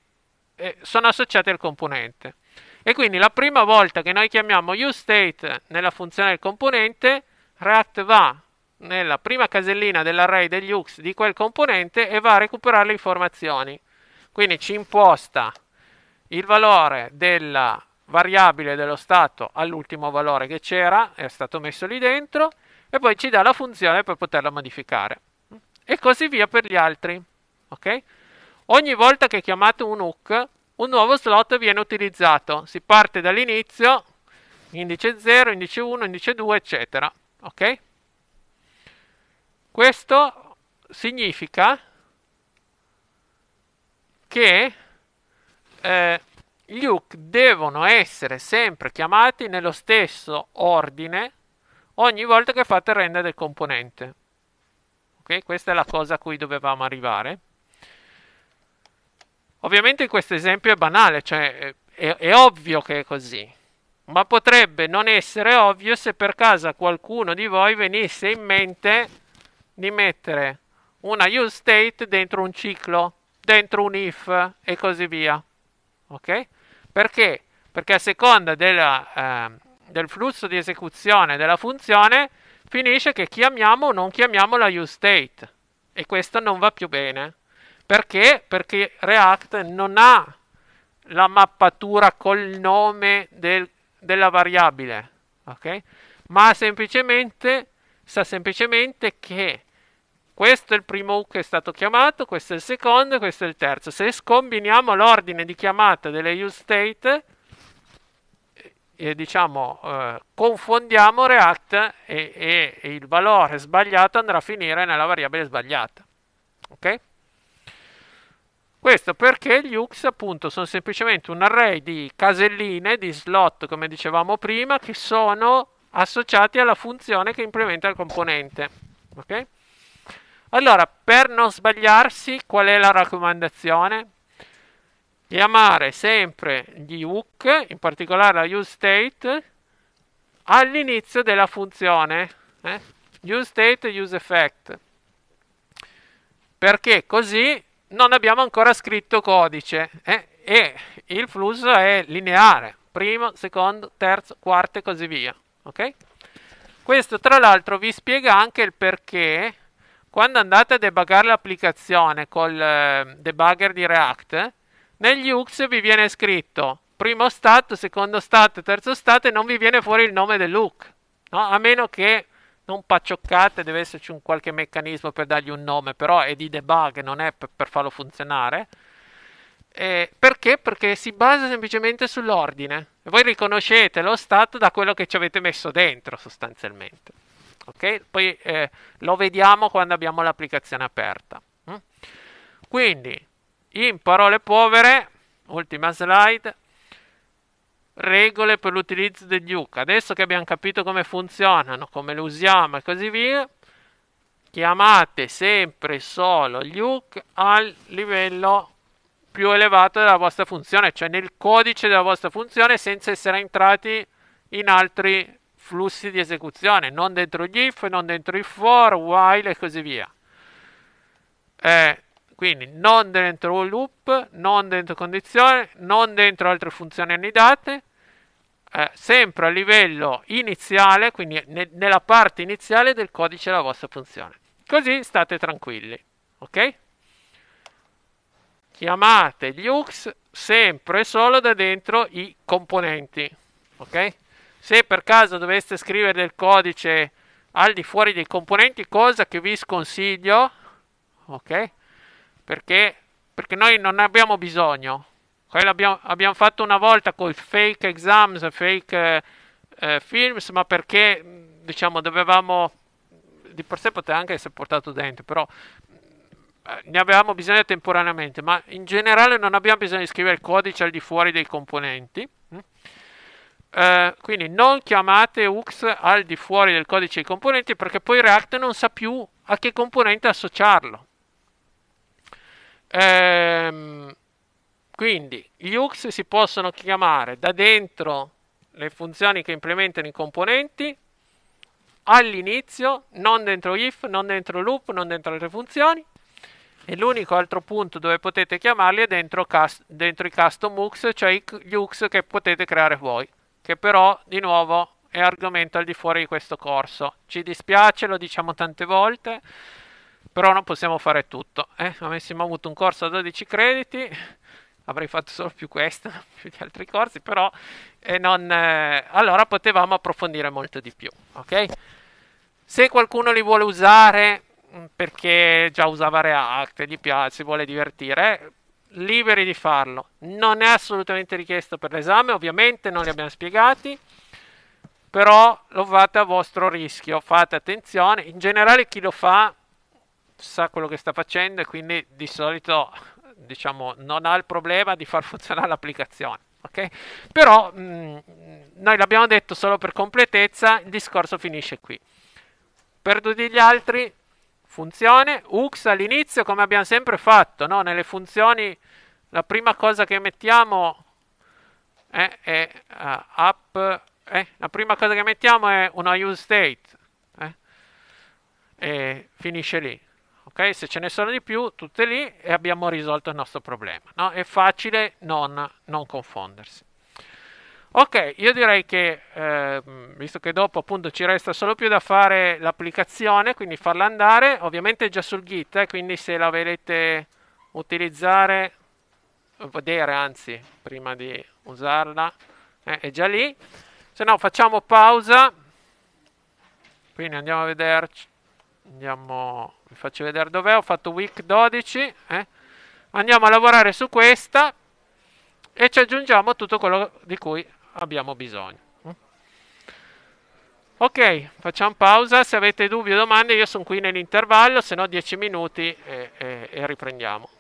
eh, sono associate al componente. E quindi la prima volta che noi chiamiamo useState nella funzione del componente, React va nella prima casellina dell'array degli UX di quel componente e va a recuperare le informazioni. Quindi ci imposta il valore della variabile dello stato all'ultimo valore che c'era, è stato messo lì dentro, e poi ci dà la funzione per poterla modificare. E così via per gli altri. Okay? Ogni volta che chiamate un hook, un nuovo slot viene utilizzato. Si parte dall'inizio, indice 0, indice 1, indice 2, eccetera. Ok? Questo significa che eh, gli hook devono essere sempre chiamati nello stesso ordine ogni volta che fate il render del componente. Ok? Questa è la cosa a cui dovevamo arrivare. Ovviamente questo esempio è banale, cioè è, è ovvio che è così, ma potrebbe non essere ovvio se per caso qualcuno di voi venisse in mente di mettere una use state dentro un ciclo, dentro un if e così via. Ok? Perché? Perché a seconda della, eh, del flusso di esecuzione della funzione finisce che chiamiamo o non chiamiamo la useState e questo non va più bene. Perché? Perché React non ha la mappatura col nome del, della variabile, ok? Ma semplicemente sa semplicemente che questo è il primo che è stato chiamato, questo è il secondo e questo è il terzo. Se scombiniamo l'ordine di chiamata delle useState, e eh, eh, diciamo, eh, confondiamo React e, e, e il valore sbagliato andrà a finire nella variabile sbagliata. Ok? Questo perché gli UX appunto sono semplicemente un array di caselline, di slot come dicevamo prima, che sono associati alla funzione che implementa il componente. Okay? Allora, per non sbagliarsi, qual è la raccomandazione? Chiamare sempre gli hook, in particolare la useState, all'inizio della funzione. Eh? Use e useEffect. Perché così non abbiamo ancora scritto codice eh? e il flusso è lineare, primo, secondo, terzo, quarto e così via. Ok? Questo tra l'altro vi spiega anche il perché quando andate a debuggare l'applicazione col eh, debugger di React, eh, negli UX vi viene scritto primo stato, secondo stato, terzo stato e non vi viene fuori il nome dell'UC, no? a meno che non paccioccate, deve esserci un qualche meccanismo per dargli un nome, però è di debug, non è per, per farlo funzionare. Eh, perché? Perché si basa semplicemente sull'ordine. Voi riconoscete lo stato da quello che ci avete messo dentro, sostanzialmente. Ok? Poi eh, lo vediamo quando abbiamo l'applicazione aperta. Mm? Quindi, in parole povere, ultima slide, regole per l'utilizzo degli hook. Adesso che abbiamo capito come funzionano, come le usiamo e così via, chiamate sempre solo gli hook al livello più elevato della vostra funzione, cioè nel codice della vostra funzione senza essere entrati in altri flussi di esecuzione, non dentro gli if, non dentro i for, while e così via. Eh, quindi non dentro loop, non dentro condizione, non dentro altre funzioni annidate, eh, sempre a livello iniziale, quindi ne, nella parte iniziale del codice della vostra funzione. Così state tranquilli, ok? Chiamate gli UX sempre e solo da dentro i componenti, ok? Se per caso doveste scrivere del codice al di fuori dei componenti, cosa che vi sconsiglio, ok? Perché, perché noi non ne abbiamo bisogno, quello abbiamo, abbiamo fatto una volta con fake exams, fake eh, films, ma perché diciamo dovevamo di per sé poteva anche essere portato dentro, però eh, ne avevamo bisogno temporaneamente, ma in generale non abbiamo bisogno di scrivere il codice al di fuori dei componenti. Mm? Eh, quindi non chiamate UX al di fuori del codice dei componenti perché poi React non sa più a che componente associarlo. Ehm, quindi gli UX si possono chiamare da dentro le funzioni che implementano i componenti all'inizio, non dentro if, non dentro loop, non dentro le funzioni. E l'unico altro punto dove potete chiamarli è dentro, cast- dentro i custom UX, cioè gli UX che potete creare voi, che però di nuovo è argomento al di fuori di questo corso. Ci dispiace, lo diciamo tante volte, però non possiamo fare tutto. Eh? Avessimo avuto un corso a 12 crediti, avrei fatto solo più questo, più di altri corsi, però eh, non, eh, allora potevamo approfondire molto di più, ok? Se qualcuno li vuole usare mm, perché già usava React, gli piace, si vuole divertire, liberi di farlo. Non è assolutamente richiesto per l'esame, ovviamente non li abbiamo spiegati, però lo fate a vostro rischio, fate attenzione. In generale chi lo fa sa quello che sta facendo e quindi di solito diciamo, non ha il problema di far funzionare l'applicazione. Okay? Però mh, mm, noi l'abbiamo detto solo per completezza, il discorso finisce qui. Per tutti gli altri, funzione, UX all'inizio come abbiamo sempre fatto, no? nelle funzioni la prima cosa che mettiamo è, è uh, app, eh? la prima cosa che mettiamo è una use state eh? e finisce lì ok? Se ce ne sono di più, tutte lì e abbiamo risolto il nostro problema, no? È facile non, non confondersi. Ok, io direi che, eh, visto che dopo appunto ci resta solo più da fare l'applicazione, quindi farla andare, ovviamente è già sul Git, eh, quindi se la volete utilizzare, vedere anzi, prima di usarla, eh, è già lì. Se no facciamo pausa, quindi andiamo a vederci. Andiamo, vi faccio vedere dov'è, ho fatto week 12. Eh? Andiamo a lavorare su questa e ci aggiungiamo tutto quello di cui abbiamo bisogno. Mm. Ok, facciamo pausa, se avete dubbi o domande io sono qui nell'intervallo, se no 10 minuti e, e, e riprendiamo.